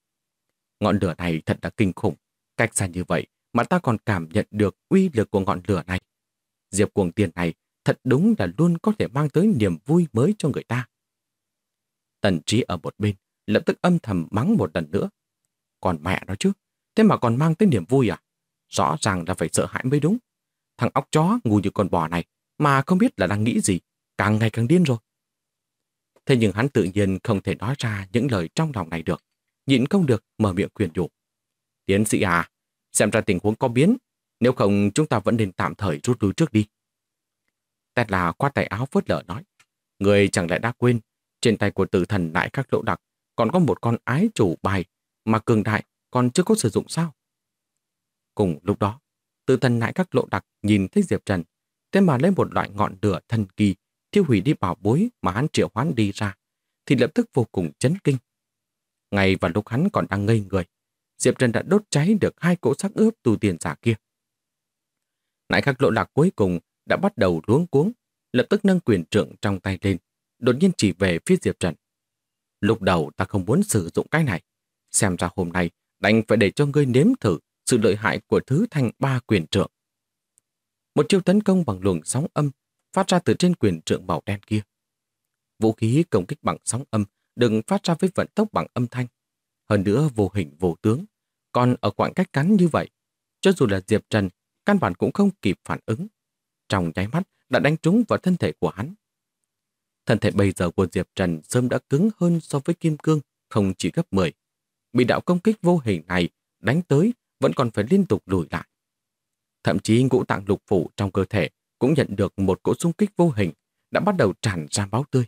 Ngọn lửa này thật là kinh khủng, cách xa như vậy mà ta còn cảm nhận được uy lực của ngọn lửa này. Diệp cuồng tiền này thật đúng là luôn có thể mang tới niềm vui mới cho người ta. Tần trí ở một bên, lập tức âm thầm mắng một lần nữa. Còn mẹ nó chứ, thế mà còn mang tới niềm vui à? Rõ ràng là phải sợ hãi mới đúng. Thằng óc chó ngu như con bò này mà không biết là đang nghĩ gì, càng ngày càng điên rồi. Thế nhưng hắn tự nhiên không thể nói ra những lời trong lòng này được. Nhịn không được mở miệng quyền nhủ. Tiến sĩ à, xem ra tình huống có biến, nếu không chúng ta vẫn nên tạm thời rút lui trước đi. Tét là khoát tay áo phớt lở nói. Người chẳng lẽ đã quên, trên tay của tử thần đại các lỗ đặc còn có một con ái chủ bài mà cường đại còn chưa có sử dụng sao? Cùng lúc đó, tự thần nại các lộ đặc nhìn thấy Diệp Trần, thế mà lấy một loại ngọn lửa thần kỳ tiêu hủy đi bảo bối mà hắn triệu hoán đi ra, thì lập tức vô cùng chấn kinh. Ngay vào lúc hắn còn đang ngây người, Diệp Trần đã đốt cháy được hai cỗ xác ướp tu tiền giả kia. Nại các lộ đặc cuối cùng đã bắt đầu luống cuống, lập tức nâng quyền trượng trong tay lên, đột nhiên chỉ về phía Diệp Trần. Lúc đầu ta không muốn sử dụng cái này, xem ra hôm nay đành phải để cho ngươi nếm thử sự lợi hại của thứ thành ba quyền trượng. Một chiêu tấn công bằng luồng sóng âm phát ra từ trên quyền trượng màu đen kia. Vũ khí công kích bằng sóng âm đừng phát ra với vận tốc bằng âm thanh. Hơn nữa vô hình vô tướng. Còn ở khoảng cách cắn như vậy, cho dù là Diệp Trần, căn bản cũng không kịp phản ứng. Trong nháy mắt đã đánh trúng vào thân thể của hắn. Thân thể bây giờ của Diệp Trần sớm đã cứng hơn so với kim cương, không chỉ gấp 10. Bị đạo công kích vô hình này đánh tới vẫn còn phải liên tục lùi lại. Thậm chí ngũ tạng lục phủ trong cơ thể cũng nhận được một cỗ xung kích vô hình đã bắt đầu tràn ra máu tươi.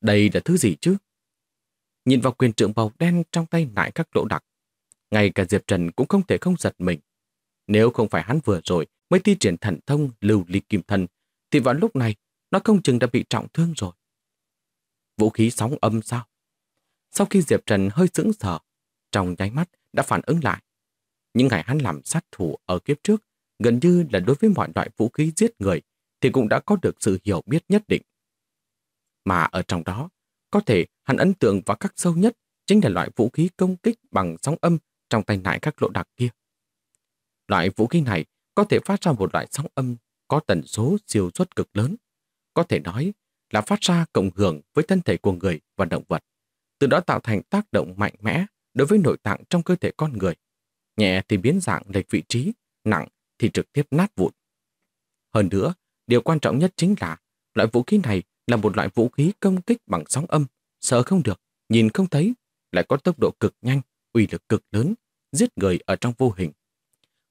Đây là thứ gì chứ? Nhìn vào quyền trượng màu đen trong tay nại các lỗ đặc, ngay cả Diệp Trần cũng không thể không giật mình. Nếu không phải hắn vừa rồi mới thi triển thần thông lưu ly kim thân, thì vào lúc này nó không chừng đã bị trọng thương rồi. Vũ khí sóng âm sao? Sau khi Diệp Trần hơi sững sờ, trong nháy mắt đã phản ứng lại, những ngày hắn làm sát thủ ở kiếp trước, gần như là đối với mọi loại vũ khí giết người, thì cũng đã có được sự hiểu biết nhất định. Mà ở trong đó, có thể hắn ấn tượng và các sâu nhất chính là loại vũ khí công kích bằng sóng âm trong tay nại các lộ đặc kia. Loại vũ khí này có thể phát ra một loại sóng âm có tần số siêu suất cực lớn. Có thể nói là phát ra cộng hưởng với thân thể của người và động vật, từ đó tạo thành tác động mạnh mẽ đối với nội tạng trong cơ thể con người nhẹ thì biến dạng lệch vị trí, nặng thì trực tiếp nát vụn. Hơn nữa, điều quan trọng nhất chính là loại vũ khí này là một loại vũ khí công kích bằng sóng âm, sợ không được, nhìn không thấy, lại có tốc độ cực nhanh, uy lực cực lớn, giết người ở trong vô hình.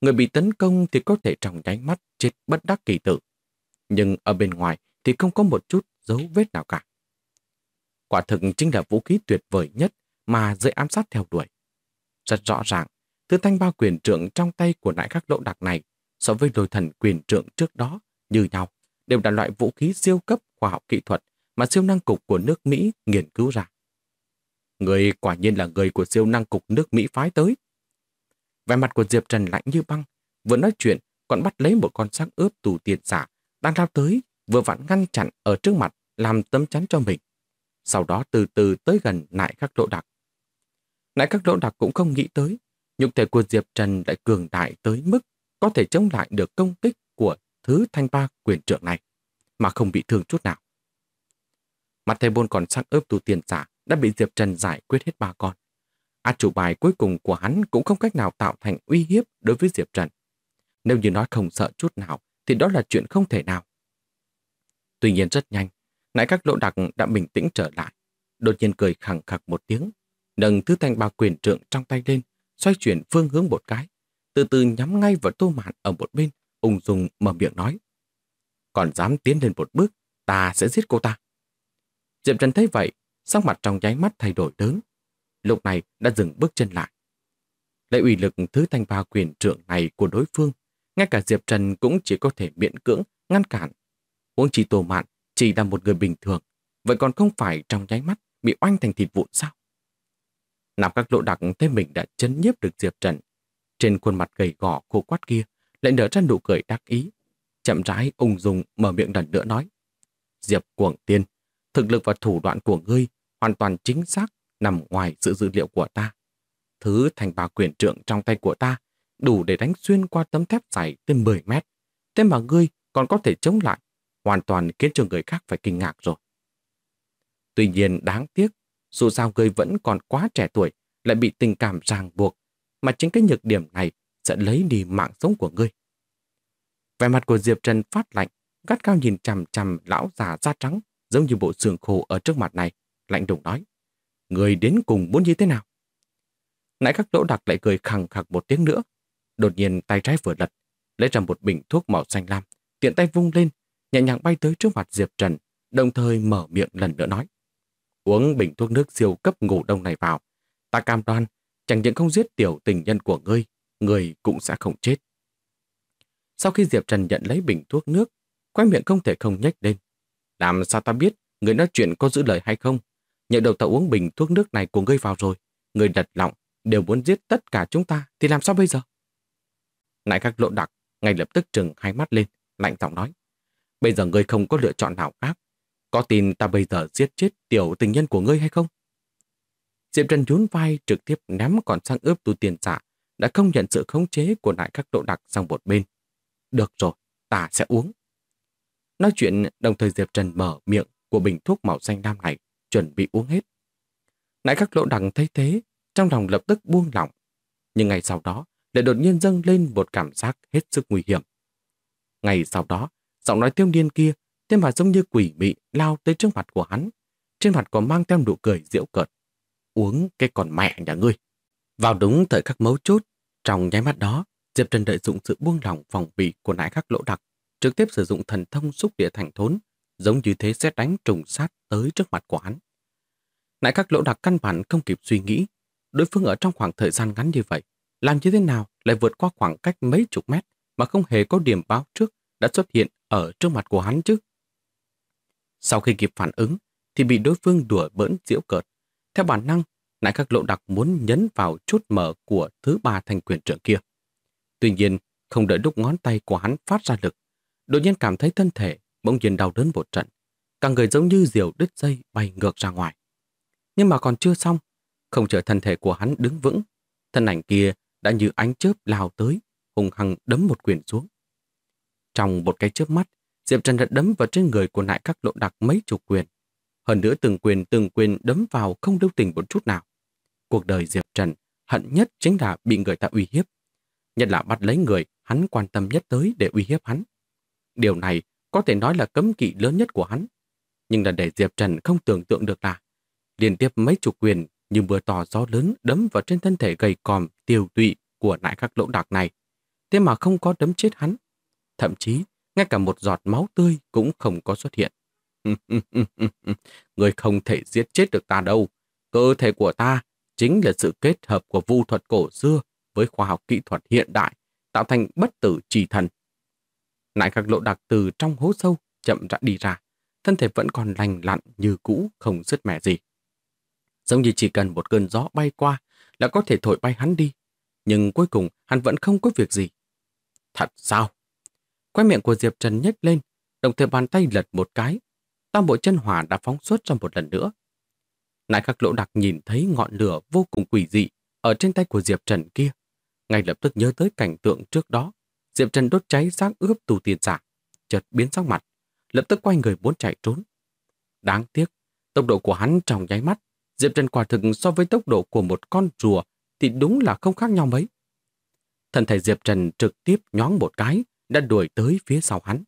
Người bị tấn công thì có thể trong nháy mắt chết bất đắc kỳ tử. Nhưng ở bên ngoài thì không có một chút dấu vết nào cả. Quả thực chính là vũ khí tuyệt vời nhất mà dễ ám sát theo đuổi. Rất rõ ràng thứ thanh bao quyền trượng trong tay của đại khắc đỗ đặc này so với lôi thần quyền trượng trước đó như nhau đều là loại vũ khí siêu cấp khoa học kỹ thuật mà siêu năng cục của nước Mỹ nghiên cứu ra. Người quả nhiên là người của siêu năng cục nước Mỹ phái tới. Vẻ mặt của Diệp Trần lạnh như băng, vừa nói chuyện còn bắt lấy một con xác ướp tù tiền giả đang lao tới, vừa vặn ngăn chặn ở trước mặt làm tấm chắn cho mình. Sau đó từ từ tới gần nại các lỗ đặc. Nại các lỗ đặc cũng không nghĩ tới Nhục thể của Diệp Trần đã cường đại tới mức có thể chống lại được công kích của thứ thanh ba quyền trưởng này, mà không bị thương chút nào. Mặt thầy bôn còn sắc ướp tu tiền giả đã bị Diệp Trần giải quyết hết ba con. Át chủ bài cuối cùng của hắn cũng không cách nào tạo thành uy hiếp đối với Diệp Trần. Nếu như nói không sợ chút nào, thì đó là chuyện không thể nào. Tuy nhiên rất nhanh, nãy các lỗ đặc đã bình tĩnh trở lại. Đột nhiên cười khẳng khặc một tiếng, nâng thứ thanh ba quyền trượng trong tay lên, xoay chuyển phương hướng một cái, từ từ nhắm ngay vào tô mạn ở một bên, ung dung mở miệng nói. Còn dám tiến lên một bước, ta sẽ giết cô ta. Diệp Trần thấy vậy, sắc mặt trong nháy mắt thay đổi lớn. Lúc này đã dừng bước chân lại. Lấy ủy lực thứ thanh ba quyền trưởng này của đối phương, ngay cả Diệp Trần cũng chỉ có thể miễn cưỡng, ngăn cản. Huống chỉ tổ mạn chỉ là một người bình thường, vậy còn không phải trong nháy mắt bị oanh thành thịt vụn sao? Nam các lỗ đặc thấy mình đã chấn nhiếp được Diệp Trần. Trên khuôn mặt gầy gò khô quát kia lại nở ra nụ cười đắc ý. Chậm rãi ung dung mở miệng lần nữa nói. Diệp cuồng tiên, thực lực và thủ đoạn của ngươi hoàn toàn chính xác nằm ngoài sự dữ liệu của ta. Thứ thành bà quyền trượng trong tay của ta đủ để đánh xuyên qua tấm thép dày tới 10 mét. Thế mà ngươi còn có thể chống lại, hoàn toàn khiến cho người khác phải kinh ngạc rồi. Tuy nhiên đáng tiếc dù sao ngươi vẫn còn quá trẻ tuổi, lại bị tình cảm ràng buộc, mà chính cái nhược điểm này sẽ lấy đi mạng sống của ngươi. Vẻ mặt của Diệp Trần phát lạnh, gắt cao nhìn chằm chằm lão già da trắng, giống như bộ xương khô ở trước mặt này, lạnh đùng nói. Người đến cùng muốn như thế nào? Nãy các lỗ đặc lại cười khẳng khẳng một tiếng nữa. Đột nhiên tay trái vừa lật, lấy ra một bình thuốc màu xanh lam, tiện tay vung lên, nhẹ nhàng bay tới trước mặt Diệp Trần, đồng thời mở miệng lần nữa nói. Uống bình thuốc nước siêu cấp ngủ đông này vào. Ta cam đoan, chẳng những không giết tiểu tình nhân của ngươi, người cũng sẽ không chết. Sau khi Diệp Trần nhận lấy bình thuốc nước, quay miệng không thể không nhếch lên. Làm sao ta biết người nói chuyện có giữ lời hay không? Nhận đầu ta uống bình thuốc nước này của ngươi vào rồi. Người đặt lọng đều muốn giết tất cả chúng ta thì làm sao bây giờ? Nại các lộ đặc ngay lập tức trừng hai mắt lên, lạnh giọng nói. Bây giờ ngươi không có lựa chọn nào khác có tin ta bây giờ giết chết tiểu tình nhân của ngươi hay không? Diệp Trần nhún vai trực tiếp ném còn sang ướp tu tiền giả, đã không nhận sự khống chế của lại các độ đặc sang một bên. Được rồi, ta sẽ uống. Nói chuyện đồng thời Diệp Trần mở miệng của bình thuốc màu xanh lam này, chuẩn bị uống hết. Nãy các lỗ đặc thấy thế, trong lòng lập tức buông lỏng. Nhưng ngày sau đó, lại đột nhiên dâng lên một cảm giác hết sức nguy hiểm. Ngày sau đó, giọng nói tiêu niên kia nhưng mà giống như quỷ mị lao tới trước mặt của hắn. Trên mặt còn mang theo nụ cười diễu cợt. Uống cái còn mẹ nhà ngươi. Vào đúng thời khắc mấu chốt, trong nháy mắt đó, Diệp Trần lợi dụng sự buông lỏng phòng bị của nãi khắc lỗ đặc, trực tiếp sử dụng thần thông xúc địa thành thốn, giống như thế sẽ đánh trùng sát tới trước mặt của hắn. Nãi khắc lỗ đặc căn bản không kịp suy nghĩ, đối phương ở trong khoảng thời gian ngắn như vậy, làm như thế nào lại vượt qua khoảng cách mấy chục mét mà không hề có điểm báo trước đã xuất hiện ở trước mặt của hắn chứ. Sau khi kịp phản ứng, thì bị đối phương đùa bỡn diễu cợt. Theo bản năng, nãy các lộ đặc muốn nhấn vào chút mở của thứ ba thanh quyền trưởng kia. Tuy nhiên, không đợi lúc ngón tay của hắn phát ra lực, đột nhiên cảm thấy thân thể bỗng nhiên đau đớn một trận, cả người giống như diều đứt dây bay ngược ra ngoài. Nhưng mà còn chưa xong, không chờ thân thể của hắn đứng vững, thân ảnh kia đã như ánh chớp lao tới, hùng hăng đấm một quyền xuống. Trong một cái chớp mắt, Diệp Trần đã đấm vào trên người của nại các lộ đặc mấy chục quyền. Hơn nữa từng quyền từng quyền đấm vào không lưu tình một chút nào. Cuộc đời Diệp Trần hận nhất chính là bị người ta uy hiếp. Nhất là bắt lấy người hắn quan tâm nhất tới để uy hiếp hắn. Điều này có thể nói là cấm kỵ lớn nhất của hắn. Nhưng là để Diệp Trần không tưởng tượng được là liên tiếp mấy chục quyền như mưa to gió lớn đấm vào trên thân thể gầy còm, tiêu tụy của nại các lỗ đặc này. Thế mà không có đấm chết hắn. Thậm chí ngay cả một giọt máu tươi cũng không có xuất hiện. người không thể giết chết được ta đâu. Cơ thể của ta chính là sự kết hợp của vu thuật cổ xưa với khoa học kỹ thuật hiện đại, tạo thành bất tử trì thần. Nại các lộ đặc từ trong hố sâu chậm rãi đi ra, thân thể vẫn còn lành lặn như cũ, không sứt mẻ gì. Giống như chỉ cần một cơn gió bay qua là có thể thổi bay hắn đi, nhưng cuối cùng hắn vẫn không có việc gì. Thật sao? Quay miệng của Diệp Trần nhếch lên, đồng thời bàn tay lật một cái. Tam bộ chân hỏa đã phóng xuất ra một lần nữa. Nại khắc lỗ đặc nhìn thấy ngọn lửa vô cùng quỷ dị ở trên tay của Diệp Trần kia. Ngay lập tức nhớ tới cảnh tượng trước đó. Diệp Trần đốt cháy xác ướp tù tiền giả, chợt biến sắc mặt, lập tức quay người muốn chạy trốn. Đáng tiếc, tốc độ của hắn trong nháy mắt, Diệp Trần quả thực so với tốc độ của một con rùa thì đúng là không khác nhau mấy. Thân thể Diệp Trần trực tiếp nhoáng một cái, đã đuổi tới phía sau hắn.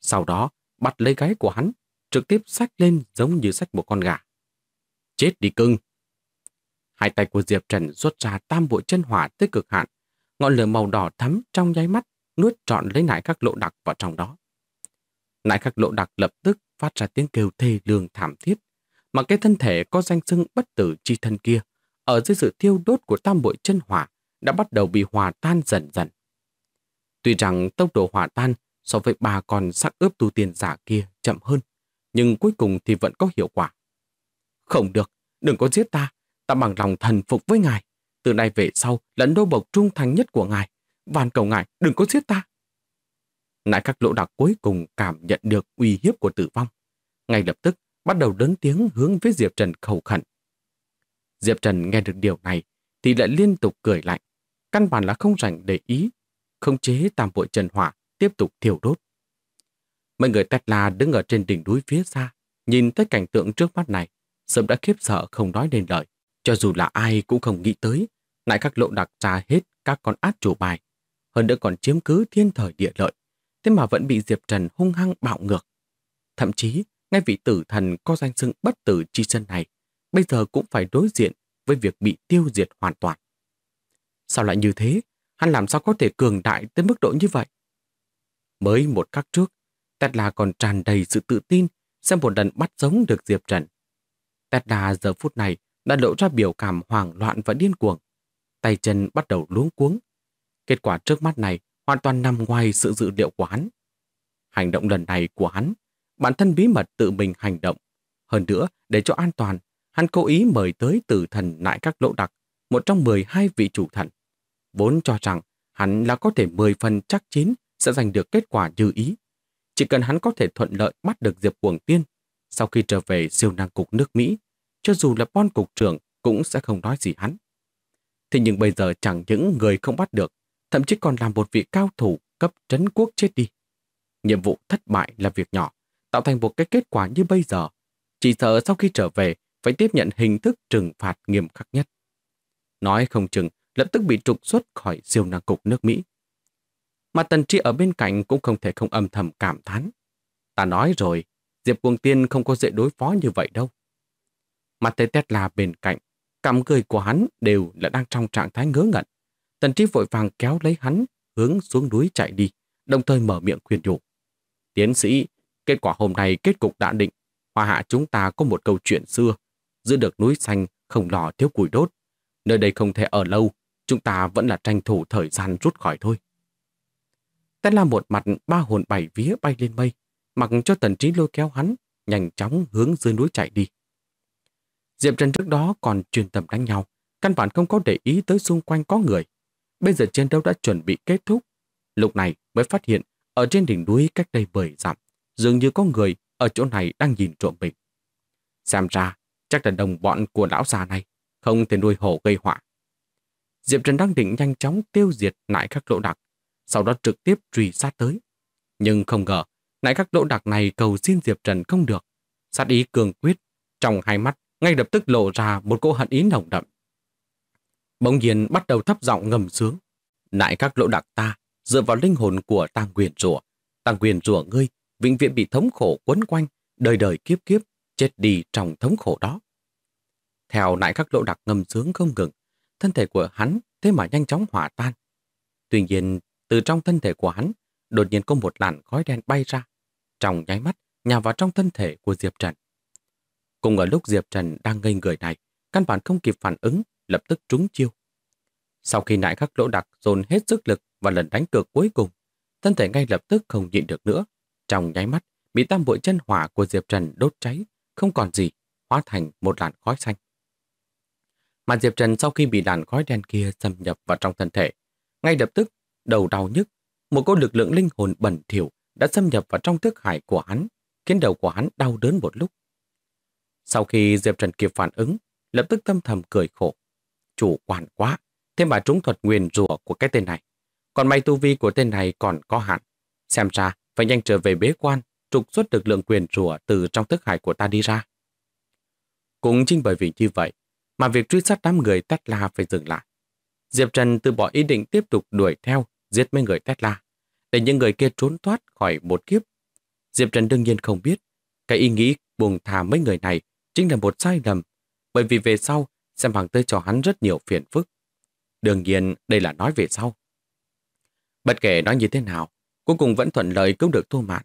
Sau đó, bắt lấy gái của hắn, trực tiếp sách lên giống như sách một con gà. Chết đi cưng! Hai tay của Diệp Trần xuất ra tam bộ chân hỏa tới cực hạn, ngọn lửa màu đỏ thắm trong nháy mắt nuốt trọn lấy nải các lộ đặc vào trong đó. Nải các lộ đặc lập tức phát ra tiếng kêu thê lương thảm thiết, mà cái thân thể có danh xưng bất tử chi thân kia, ở dưới sự thiêu đốt của tam bội chân hỏa, đã bắt đầu bị hòa tan dần dần. Tuy rằng tốc độ hỏa tan so với ba con sắc ướp tu tiên giả kia chậm hơn, nhưng cuối cùng thì vẫn có hiệu quả. Không được, đừng có giết ta, ta bằng lòng thần phục với ngài. Từ nay về sau là đô bộc trung thành nhất của ngài. van cầu ngài đừng có giết ta. nãy các lỗ đặc cuối cùng cảm nhận được uy hiếp của tử vong. Ngay lập tức bắt đầu lớn tiếng hướng với Diệp Trần khẩu khẩn. Diệp Trần nghe được điều này thì lại liên tục cười lạnh. Căn bản là không rảnh để ý khống chế tam bội trần hỏa, tiếp tục thiêu đốt. Mấy người Tesla đứng ở trên đỉnh núi phía xa, nhìn thấy cảnh tượng trước mắt này, sớm đã khiếp sợ không nói nên lời. Cho dù là ai cũng không nghĩ tới, lại các lộ đặc tra hết các con át chủ bài, hơn nữa còn chiếm cứ thiên thời địa lợi, thế mà vẫn bị Diệp Trần hung hăng bạo ngược. Thậm chí, ngay vị tử thần có danh xưng bất tử chi sân này, bây giờ cũng phải đối diện với việc bị tiêu diệt hoàn toàn. Sao lại như thế? hắn làm sao có thể cường đại tới mức độ như vậy? Mới một khắc trước, Tesla còn tràn đầy sự tự tin xem một lần bắt giống được Diệp Trần. Tesla giờ phút này đã lộ ra biểu cảm hoảng loạn và điên cuồng. Tay chân bắt đầu luống cuống. Kết quả trước mắt này hoàn toàn nằm ngoài sự dự liệu của hắn. Hành động lần này của hắn, bản thân bí mật tự mình hành động. Hơn nữa, để cho an toàn, hắn cố ý mời tới tử thần nại các lỗ đặc, một trong 12 vị chủ thần. Vốn cho rằng hắn là có thể 10 phần chắc chín sẽ giành được kết quả như ý. Chỉ cần hắn có thể thuận lợi bắt được Diệp quảng Tiên, sau khi trở về siêu năng cục nước Mỹ, cho dù là bon cục trưởng cũng sẽ không nói gì hắn. Thế nhưng bây giờ chẳng những người không bắt được, thậm chí còn làm một vị cao thủ cấp trấn quốc chết đi. Nhiệm vụ thất bại là việc nhỏ, tạo thành một cái kết quả như bây giờ. Chỉ sợ sau khi trở về, phải tiếp nhận hình thức trừng phạt nghiêm khắc nhất. Nói không chừng, lập tức bị trục xuất khỏi siêu năng cục nước Mỹ. Mà Tần Tri ở bên cạnh cũng không thể không âm thầm cảm thán. Ta nói rồi, Diệp Cuồng Tiên không có dễ đối phó như vậy đâu. Mặt thấy Tesla bên cạnh, cằm cười của hắn đều là đang trong trạng thái ngớ ngẩn. Tần Tri vội vàng kéo lấy hắn, hướng xuống núi chạy đi, đồng thời mở miệng khuyên nhủ. Tiến sĩ, kết quả hôm nay kết cục đã định. Hoa hạ chúng ta có một câu chuyện xưa, giữ được núi xanh không lò thiếu củi đốt. Nơi đây không thể ở lâu, chúng ta vẫn là tranh thủ thời gian rút khỏi thôi. Tên la một mặt ba hồn bảy vía bay lên mây, mặc cho tần trí lôi kéo hắn, nhanh chóng hướng dưới núi chạy đi. Diệp Trần trước đó còn truyền tâm đánh nhau, căn bản không có để ý tới xung quanh có người. Bây giờ chiến đấu đã chuẩn bị kết thúc. Lúc này mới phát hiện ở trên đỉnh núi cách đây bởi dặm, dường như có người ở chỗ này đang nhìn trộm mình. Xem ra, chắc là đồng bọn của lão già này không thể nuôi hổ gây họa. Diệp Trần đang định nhanh chóng tiêu diệt nại các lỗ đặc, sau đó trực tiếp truy sát tới. Nhưng không ngờ, nại các lỗ đặc này cầu xin Diệp Trần không được. Sát ý cường quyết, trong hai mắt ngay lập tức lộ ra một cỗ hận ý nồng đậm. Bỗng nhiên bắt đầu thấp giọng ngầm sướng. Nại các lỗ đặc ta, dựa vào linh hồn của Tam Quyền Rùa. Tam Quyền Rùa ngươi, vĩnh viễn bị thống khổ quấn quanh, đời đời kiếp kiếp, chết đi trong thống khổ đó. Theo nại các lỗ đặc ngầm sướng không ngừng, thân thể của hắn thế mà nhanh chóng hỏa tan. Tuy nhiên, từ trong thân thể của hắn, đột nhiên có một làn khói đen bay ra, trong nháy mắt nhào vào trong thân thể của Diệp Trần. Cùng ở lúc Diệp Trần đang ngây người này, căn bản không kịp phản ứng, lập tức trúng chiêu. Sau khi nại các lỗ đặc dồn hết sức lực và lần đánh cược cuối cùng, thân thể ngay lập tức không nhịn được nữa. Trong nháy mắt, bị tam bội chân hỏa của Diệp Trần đốt cháy, không còn gì, hóa thành một làn khói xanh. Mà Diệp Trần sau khi bị đàn khói đen kia xâm nhập vào trong thân thể, ngay lập tức, đầu đau nhức, một cô lực lượng linh hồn bẩn thỉu đã xâm nhập vào trong thức hải của hắn, khiến đầu của hắn đau đớn một lúc. Sau khi Diệp Trần kịp phản ứng, lập tức tâm thầm cười khổ. Chủ quản quá, thêm bà trúng thuật nguyền rùa của cái tên này. Còn may tu vi của tên này còn có hạn. Xem ra, phải nhanh trở về bế quan, trục xuất lực lượng quyền rùa từ trong thức hải của ta đi ra. Cũng chính bởi vì như vậy, mà việc truy sát đám người Tesla phải dừng lại. Diệp Trần từ bỏ ý định tiếp tục đuổi theo, giết mấy người Tesla, để những người kia trốn thoát khỏi một kiếp. Diệp Trần đương nhiên không biết, cái ý nghĩ buông thả mấy người này chính là một sai lầm, bởi vì về sau xem bằng tới cho hắn rất nhiều phiền phức. Đương nhiên, đây là nói về sau. Bất kể nói như thế nào, cuối cùng vẫn thuận lợi cứu được Tô Mạn.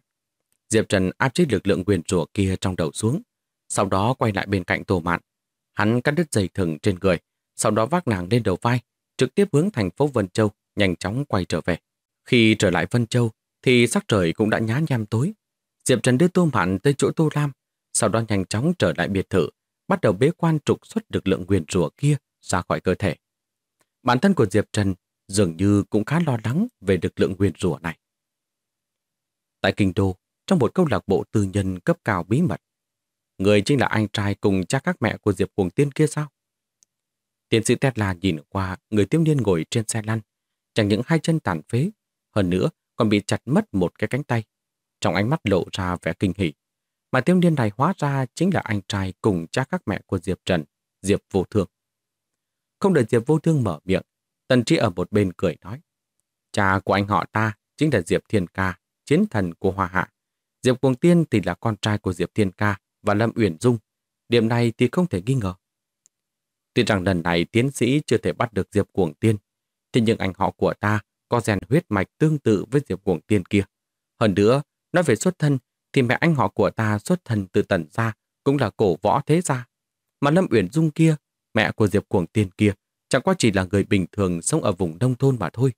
Diệp Trần áp chế lực lượng quyền rùa kia trong đầu xuống, sau đó quay lại bên cạnh Tô Mạn, Hắn cắt đứt dây thừng trên người, sau đó vác nàng lên đầu vai, trực tiếp hướng thành phố Vân Châu, nhanh chóng quay trở về. Khi trở lại Vân Châu, thì sắc trời cũng đã nhá nhem tối. Diệp Trần đưa Tô Mạn tới chỗ Tô Lam, sau đó nhanh chóng trở lại biệt thự, bắt đầu bế quan trục xuất lực lượng nguyền rủa kia ra khỏi cơ thể. Bản thân của Diệp Trần dường như cũng khá lo lắng về lực lượng nguyền rủa này. Tại Kinh Đô, trong một câu lạc bộ tư nhân cấp cao bí mật, Người chính là anh trai cùng cha các mẹ của Diệp Cuồng Tiên kia sao? Tiến sĩ Tesla nhìn qua người thiếu niên ngồi trên xe lăn, chẳng những hai chân tàn phế, hơn nữa còn bị chặt mất một cái cánh tay. Trong ánh mắt lộ ra vẻ kinh hỉ, mà thiếu niên này hóa ra chính là anh trai cùng cha các mẹ của Diệp Trần, Diệp Vô Thương. Không đợi Diệp Vô Thương mở miệng, Tần Trí ở một bên cười nói, cha của anh họ ta chính là Diệp Thiên Ca, chiến thần của Hoa Hạ. Diệp Cuồng Tiên thì là con trai của Diệp Thiên Ca, và Lâm Uyển Dung. Điểm này thì không thể nghi ngờ. Tuy rằng lần này tiến sĩ chưa thể bắt được Diệp Cuồng Tiên, thế nhưng anh họ của ta có rèn huyết mạch tương tự với Diệp Cuồng Tiên kia. Hơn nữa, nói về xuất thân, thì mẹ anh họ của ta xuất thân từ tần gia cũng là cổ võ thế gia. Mà Lâm Uyển Dung kia, mẹ của Diệp Cuồng Tiên kia, chẳng qua chỉ là người bình thường sống ở vùng nông thôn mà thôi.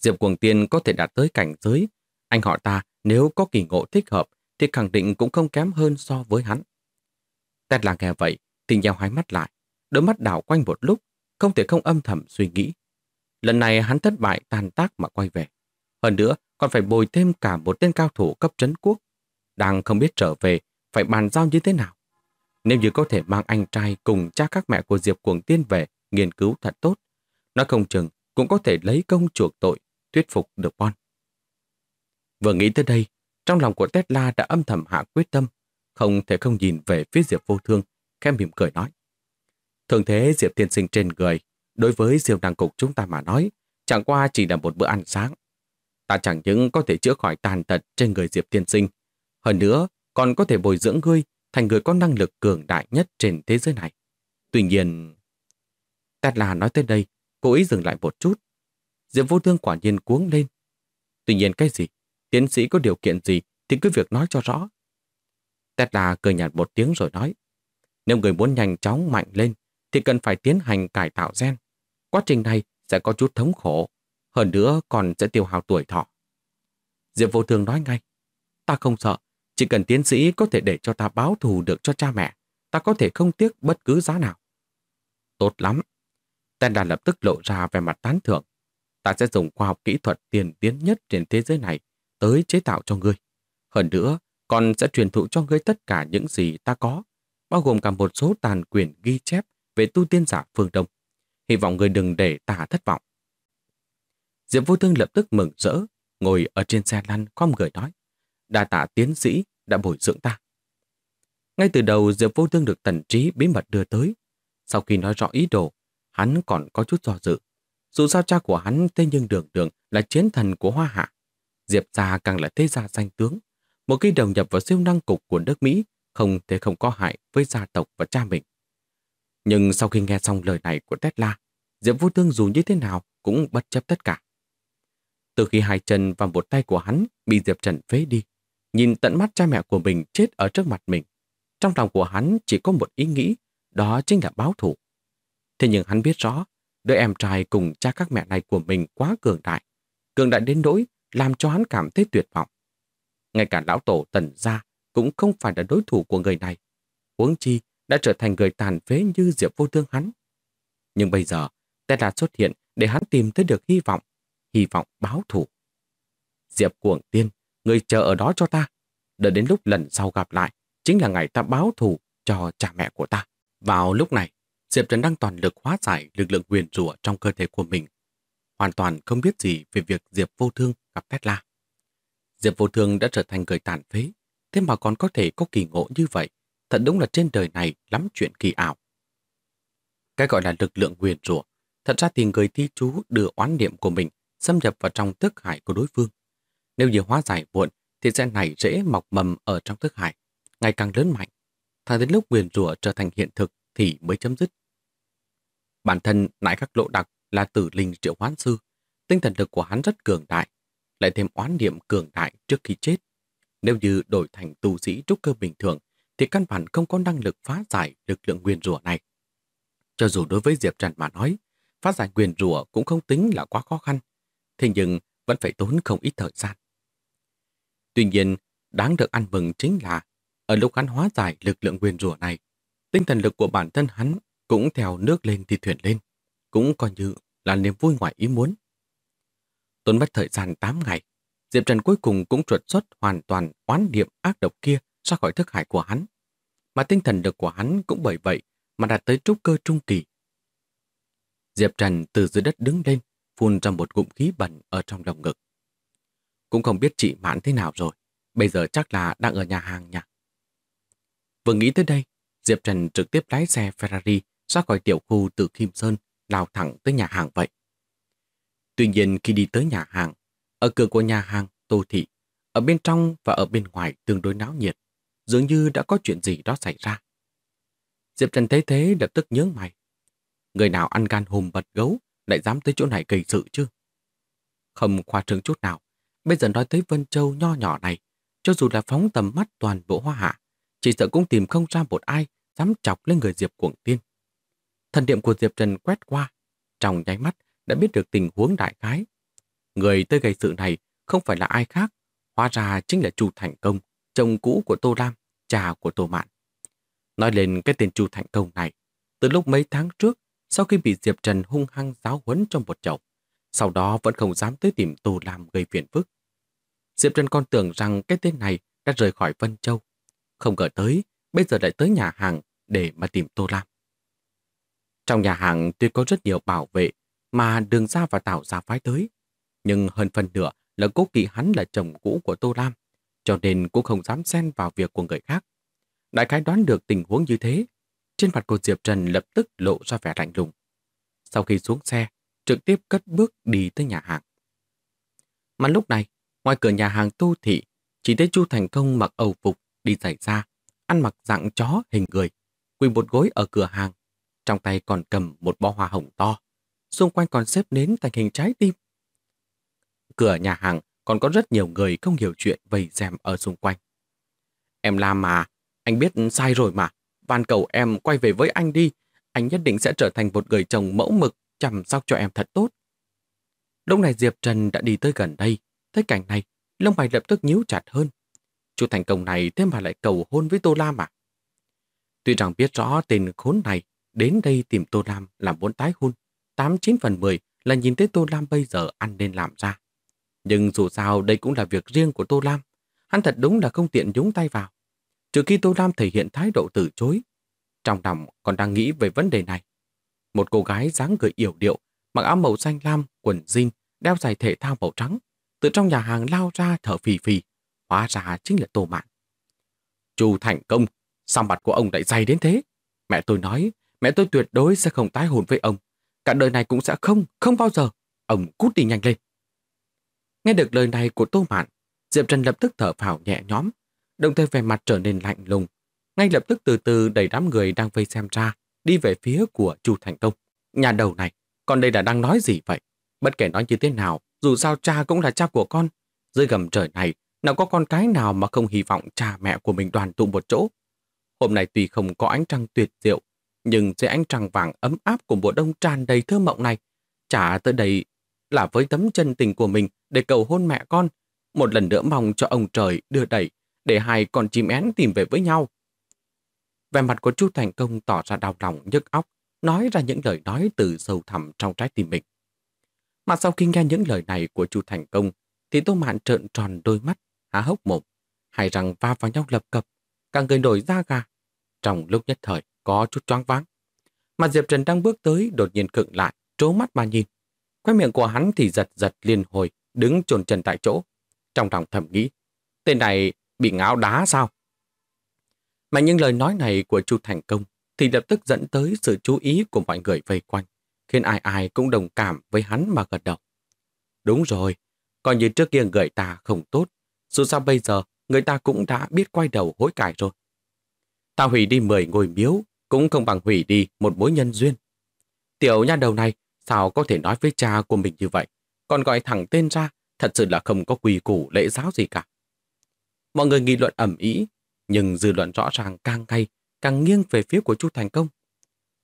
Diệp Cuồng Tiên có thể đạt tới cảnh giới. Anh họ ta nếu có kỳ ngộ thích hợp thì khẳng định cũng không kém hơn so với hắn. Tét là nghe vậy, thì nheo hai mắt lại, đôi mắt đảo quanh một lúc, không thể không âm thầm suy nghĩ. Lần này hắn thất bại tàn tác mà quay về. Hơn nữa, còn phải bồi thêm cả một tên cao thủ cấp trấn quốc. Đang không biết trở về, phải bàn giao như thế nào. Nếu như có thể mang anh trai cùng cha các mẹ của Diệp Cuồng Tiên về, nghiên cứu thật tốt. Nó không chừng cũng có thể lấy công chuộc tội, thuyết phục được Bon. Vừa nghĩ tới đây, trong lòng của Tesla đã âm thầm hạ quyết tâm, không thể không nhìn về phía Diệp Vô Thương, khẽ mỉm cười nói. Thường thế Diệp Thiên Sinh trên người, đối với Diệp Đăng Cục chúng ta mà nói, chẳng qua chỉ là một bữa ăn sáng. Ta chẳng những có thể chữa khỏi tàn tật trên người Diệp Thiên Sinh, hơn nữa còn có thể bồi dưỡng ngươi thành người có năng lực cường đại nhất trên thế giới này. Tuy nhiên... Tesla nói tới đây, cố ý dừng lại một chút. Diệp Vô Thương quả nhiên cuống lên. Tuy nhiên cái gì? tiến sĩ có điều kiện gì thì cứ việc nói cho rõ. Tesla cười nhạt một tiếng rồi nói, nếu người muốn nhanh chóng mạnh lên thì cần phải tiến hành cải tạo gen. Quá trình này sẽ có chút thống khổ, hơn nữa còn sẽ tiêu hao tuổi thọ. Diệp Vô Thường nói ngay, ta không sợ, chỉ cần tiến sĩ có thể để cho ta báo thù được cho cha mẹ, ta có thể không tiếc bất cứ giá nào. Tốt lắm. Tesla lập tức lộ ra về mặt tán thưởng. Ta sẽ dùng khoa học kỹ thuật tiền tiến nhất trên thế giới này tới chế tạo cho ngươi. Hơn nữa, còn sẽ truyền thụ cho ngươi tất cả những gì ta có, bao gồm cả một số tàn quyền ghi chép về tu tiên giả phương Đông. Hy vọng ngươi đừng để ta thất vọng. Diệp Vô Thương lập tức mừng rỡ, ngồi ở trên xe lăn không người nói. Đà tạ tiến sĩ đã bồi dưỡng ta. Ngay từ đầu Diệp Vô Thương được Tần Trí bí mật đưa tới. Sau khi nói rõ ý đồ, hắn còn có chút do dự. Dù sao cha của hắn thế nhưng đường đường là chiến thần của Hoa Hạ. Diệp gia càng là thế gia danh tướng. Một khi đồng nhập vào siêu năng cục của nước Mỹ, không thể không có hại với gia tộc và cha mình. Nhưng sau khi nghe xong lời này của Tesla, Diệp Vô Tương dù như thế nào cũng bất chấp tất cả. Từ khi hai chân và một tay của hắn bị Diệp Trần phế đi, nhìn tận mắt cha mẹ của mình chết ở trước mặt mình, trong lòng của hắn chỉ có một ý nghĩ, đó chính là báo thủ. Thế nhưng hắn biết rõ, đứa em trai cùng cha các mẹ này của mình quá cường đại. Cường đại đến nỗi làm cho hắn cảm thấy tuyệt vọng. Ngay cả lão tổ tần gia cũng không phải là đối thủ của người này. Huống chi đã trở thành người tàn phế như Diệp vô thương hắn. Nhưng bây giờ, Tê đã xuất hiện để hắn tìm thấy được hy vọng, hy vọng báo thủ. Diệp cuồng tiên, người chờ ở đó cho ta. Đợi đến lúc lần sau gặp lại, chính là ngày ta báo thù cho cha mẹ của ta. Vào lúc này, Diệp Trần đang toàn lực hóa giải lực lượng quyền rủa trong cơ thể của mình hoàn toàn không biết gì về việc Diệp Vô Thương gặp Tesla. Diệp Vô Thương đã trở thành người tàn phế, thế mà còn có thể có kỳ ngộ như vậy, thật đúng là trên đời này lắm chuyện kỳ ảo. Cái gọi là lực lượng quyền rủa, thật ra thì người thi chú đưa oán niệm của mình xâm nhập vào trong thức hải của đối phương. Nếu như hóa giải muộn, thì sẽ nảy rễ mọc mầm ở trong thức hải, ngày càng lớn mạnh. Thẳng đến lúc quyền rủa trở thành hiện thực thì mới chấm dứt. Bản thân nãi các lộ đặc là tử linh triệu hoán sư. Tinh thần lực của hắn rất cường đại, lại thêm oán niệm cường đại trước khi chết. Nếu như đổi thành tu sĩ trúc cơ bình thường, thì căn bản không có năng lực phá giải lực lượng nguyên rùa này. Cho dù đối với Diệp Trần mà nói, phá giải nguyên rùa cũng không tính là quá khó khăn, thế nhưng vẫn phải tốn không ít thời gian. Tuy nhiên, đáng được ăn mừng chính là ở lúc hắn hóa giải lực lượng nguyên rùa này, tinh thần lực của bản thân hắn cũng theo nước lên thì thuyền lên, cũng coi như là niềm vui ngoài ý muốn. Tốn mất thời gian 8 ngày, Diệp Trần cuối cùng cũng trượt xuất hoàn toàn oán niệm ác độc kia ra khỏi thức hải của hắn. Mà tinh thần được của hắn cũng bởi vậy mà đạt tới trúc cơ trung kỳ. Diệp Trần từ dưới đất đứng lên, phun ra một cụm khí bẩn ở trong lồng ngực. Cũng không biết chị Mãn thế nào rồi, bây giờ chắc là đang ở nhà hàng nhỉ. Vừa nghĩ tới đây, Diệp Trần trực tiếp lái xe Ferrari ra khỏi tiểu khu từ Kim Sơn lao thẳng tới nhà hàng vậy. Tuy nhiên khi đi tới nhà hàng, ở cửa của nhà hàng, Tô Thị, ở bên trong và ở bên ngoài tương đối náo nhiệt, dường như đã có chuyện gì đó xảy ra. Diệp Trần thấy thế lập tức nhớ mày. Người nào ăn gan hùm bật gấu lại dám tới chỗ này gây sự chứ? Không khoa trương chút nào, bây giờ nói tới Vân Châu nho nhỏ này, cho dù là phóng tầm mắt toàn bộ hoa hạ, chỉ sợ cũng tìm không ra một ai dám chọc lên người Diệp Cuồng Tiên Thần niệm của Diệp Trần quét qua, trong nháy mắt đã biết được tình huống đại khái. Người tới gây sự này không phải là ai khác, hóa ra chính là Chu Thành Công, chồng cũ của Tô Lam, cha của Tô Mạn. Nói lên cái tên Chu Thành Công này, từ lúc mấy tháng trước, sau khi bị Diệp Trần hung hăng giáo huấn trong một chậu, sau đó vẫn không dám tới tìm Tô Lam gây phiền phức. Diệp Trần còn tưởng rằng cái tên này đã rời khỏi Vân Châu. Không ngờ tới, bây giờ lại tới nhà hàng để mà tìm Tô Lam. Trong nhà hàng tuy có rất nhiều bảo vệ mà đường ra và tạo ra phái tới, nhưng hơn phần nửa là cố kỵ hắn là chồng cũ của Tô Lam, cho nên cũng không dám xen vào việc của người khác. Đại khái đoán được tình huống như thế, trên mặt của Diệp Trần lập tức lộ ra vẻ lạnh lùng. Sau khi xuống xe, trực tiếp cất bước đi tới nhà hàng. Mà lúc này, ngoài cửa nhà hàng Tô Thị, chỉ thấy Chu Thành Công mặc ầu phục đi giải ra, ăn mặc dạng chó hình người, quỳ một gối ở cửa hàng trong tay còn cầm một bó hoa hồng to. Xung quanh còn xếp nến thành hình trái tim. Cửa nhà hàng còn có rất nhiều người không hiểu chuyện vây xem ở xung quanh. Em la mà, anh biết sai rồi mà, van cầu em quay về với anh đi, anh nhất định sẽ trở thành một người chồng mẫu mực chăm sóc cho em thật tốt. Lúc này Diệp Trần đã đi tới gần đây, thấy cảnh này, lông mày lập tức nhíu chặt hơn. Chú thành công này thế mà lại cầu hôn với Tô Lam à? Tuy rằng biết rõ tên khốn này đến đây tìm Tô Lam làm muốn tái hôn, tám chín phần mười là nhìn thấy Tô Lam bây giờ ăn nên làm ra. Nhưng dù sao đây cũng là việc riêng của Tô Lam, hắn thật đúng là không tiện nhúng tay vào. Trừ khi Tô Lam thể hiện thái độ từ chối, trong lòng còn đang nghĩ về vấn đề này. Một cô gái dáng người yểu điệu, mặc áo màu xanh lam, quần jean, đeo giày thể thao màu trắng, từ trong nhà hàng lao ra thở phì phì, hóa ra chính là Tô Mạn. Chu thành công, sao mặt của ông lại dày đến thế? Mẹ tôi nói, Mẹ tôi tuyệt đối sẽ không tái hồn với ông. Cả đời này cũng sẽ không, không bao giờ. Ông cút đi nhanh lên. Nghe được lời này của Tô Mạn, Diệp Trần lập tức thở phào nhẹ nhõm, đồng thời vẻ mặt trở nên lạnh lùng. Ngay lập tức từ từ đẩy đám người đang vây xem ra, đi về phía của Chu Thành Tông Nhà đầu này, con đây đã đang nói gì vậy? Bất kể nói như thế nào, dù sao cha cũng là cha của con. Dưới gầm trời này, nào có con cái nào mà không hy vọng cha mẹ của mình đoàn tụ một chỗ. Hôm nay tuy không có ánh trăng tuyệt diệu, nhưng dưới ánh trăng vàng ấm áp của mùa đông tràn đầy thơ mộng này, trả tới đây là với tấm chân tình của mình để cầu hôn mẹ con, một lần nữa mong cho ông trời đưa đẩy, để hai con chim én tìm về với nhau. Vẻ mặt của chú Thành Công tỏ ra đau lòng nhức óc, nói ra những lời nói từ sâu thẳm trong trái tim mình. Mà sau khi nghe những lời này của chú Thành Công, thì Tô Mạn trợn tròn đôi mắt, há hốc mồm, hai răng va vào nhau lập cập, cả người nổi da gà. Trong lúc nhất thời, có chút choáng váng. Mà Diệp Trần đang bước tới đột nhiên cựng lại, trố mắt mà nhìn. Khoe miệng của hắn thì giật giật liên hồi, đứng trồn chân tại chỗ. Trong lòng thầm nghĩ, tên này bị ngáo đá sao? Mà những lời nói này của Chu Thành Công thì lập tức dẫn tới sự chú ý của mọi người vây quanh, khiến ai ai cũng đồng cảm với hắn mà gật đầu. Đúng rồi, còn như trước kia người ta không tốt, dù sao bây giờ người ta cũng đã biết quay đầu hối cải rồi. Ta hủy đi 10 ngôi miếu, cũng không bằng hủy đi một mối nhân duyên. Tiểu nha đầu này sao có thể nói với cha của mình như vậy, còn gọi thẳng tên ra, thật sự là không có quỳ củ lễ giáo gì cả. Mọi người nghị luận ẩm ý, nhưng dư luận rõ ràng càng ngày càng nghiêng về phía của Chu Thành Công.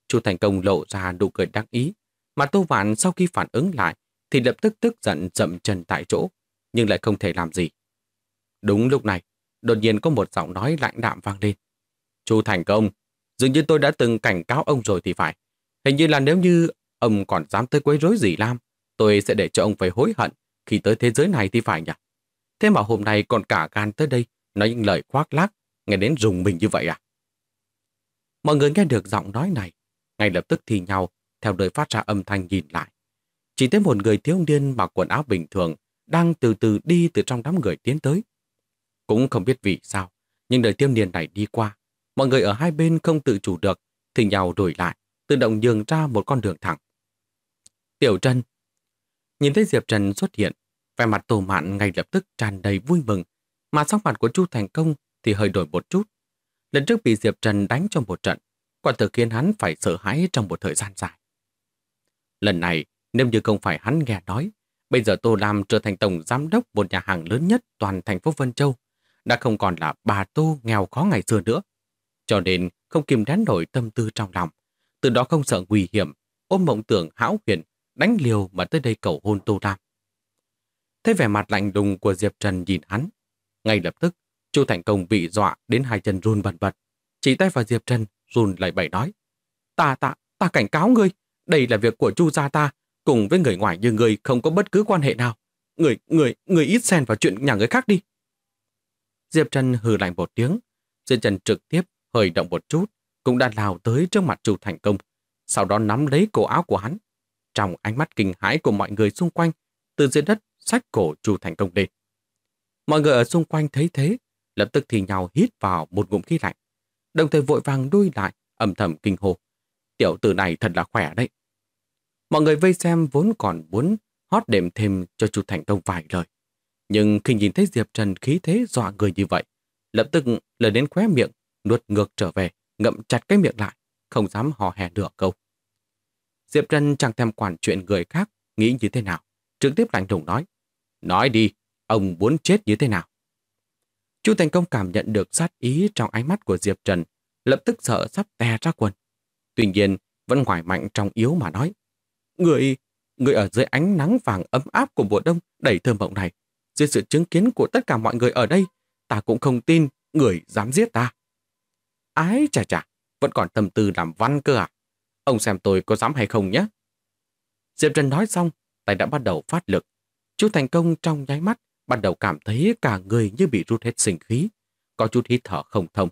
Chu Thành Công lộ ra nụ cười đắc ý, mà Tô Vạn sau khi phản ứng lại thì lập tức tức giận chậm chân tại chỗ, nhưng lại không thể làm gì. Đúng lúc này, đột nhiên có một giọng nói lạnh đạm vang lên. Chu Thành Công, Dường như tôi đã từng cảnh cáo ông rồi thì phải. Hình như là nếu như ông còn dám tới quấy rối gì Lam, tôi sẽ để cho ông phải hối hận khi tới thế giới này thì phải nhỉ. Thế mà hôm nay còn cả gan tới đây, nói những lời khoác lác, nghe đến rùng mình như vậy à? Mọi người nghe được giọng nói này, ngay lập tức thì nhau, theo đời phát ra âm thanh nhìn lại. Chỉ thấy một người thiếu niên mặc quần áo bình thường, đang từ từ đi từ trong đám người tiến tới. Cũng không biết vì sao, nhưng đời thiếu niên này đi qua, mọi người ở hai bên không tự chủ được, thì nhau đổi lại, tự động nhường ra một con đường thẳng. Tiểu Trần Nhìn thấy Diệp Trần xuất hiện, vẻ mặt tổ mạn ngay lập tức tràn đầy vui mừng, mà sắc mặt của Chu Thành Công thì hơi đổi một chút. Lần trước bị Diệp Trần đánh trong một trận, quả thực khiến hắn phải sợ hãi trong một thời gian dài. Lần này, nếu như không phải hắn nghe nói, bây giờ Tô Lam trở thành tổng giám đốc một nhà hàng lớn nhất toàn thành phố Vân Châu, đã không còn là bà Tô nghèo khó ngày xưa nữa, cho nên không kìm đán nổi tâm tư trong lòng. Từ đó không sợ nguy hiểm, ôm mộng tưởng hão huyền, đánh liều mà tới đây cầu hôn Tô Lam. Thấy vẻ mặt lạnh lùng của Diệp Trần nhìn hắn, ngay lập tức, Chu Thành Công bị dọa đến hai chân run bần bật, chỉ tay vào Diệp Trần run lẩy bẩy nói: "Ta ta, ta cảnh cáo ngươi, đây là việc của Chu gia ta, cùng với người ngoài như ngươi không có bất cứ quan hệ nào. Người, người, người ít xen vào chuyện nhà người khác đi." Diệp Trần hừ lạnh một tiếng, Diệp Trần trực tiếp hơi động một chút, cũng đã lao tới trước mặt Chu Thành Công, sau đó nắm lấy cổ áo của hắn. Trong ánh mắt kinh hãi của mọi người xung quanh, từ dưới đất sách cổ Chu Thành Công lên. Mọi người ở xung quanh thấy thế, lập tức thì nhau hít vào một ngụm khí lạnh, đồng thời vội vàng đuôi lại, âm thầm kinh hồ. Tiểu tử này thật là khỏe đấy. Mọi người vây xem vốn còn muốn hót đệm thêm cho Chu Thành Công vài lời. Nhưng khi nhìn thấy Diệp Trần khí thế dọa người như vậy, lập tức lời đến khóe miệng nuốt ngược trở về, ngậm chặt cái miệng lại, không dám hò hè nửa câu. Diệp Trần chẳng thèm quản chuyện người khác, nghĩ như thế nào, trực tiếp lạnh lùng nói. Nói đi, ông muốn chết như thế nào? Chu Thành Công cảm nhận được sát ý trong ánh mắt của Diệp Trần, lập tức sợ sắp te ra quần. Tuy nhiên, vẫn ngoài mạnh trong yếu mà nói. Người, người ở dưới ánh nắng vàng ấm áp của mùa đông đầy thơm mộng này, dưới sự chứng kiến của tất cả mọi người ở đây, ta cũng không tin người dám giết ta. Ái chà chà, vẫn còn tâm tư làm văn cơ à? Ông xem tôi có dám hay không nhé. Diệp Trần nói xong, tay đã bắt đầu phát lực. Chú thành công trong nháy mắt, bắt đầu cảm thấy cả người như bị rút hết sinh khí. Có chút hít thở không thông.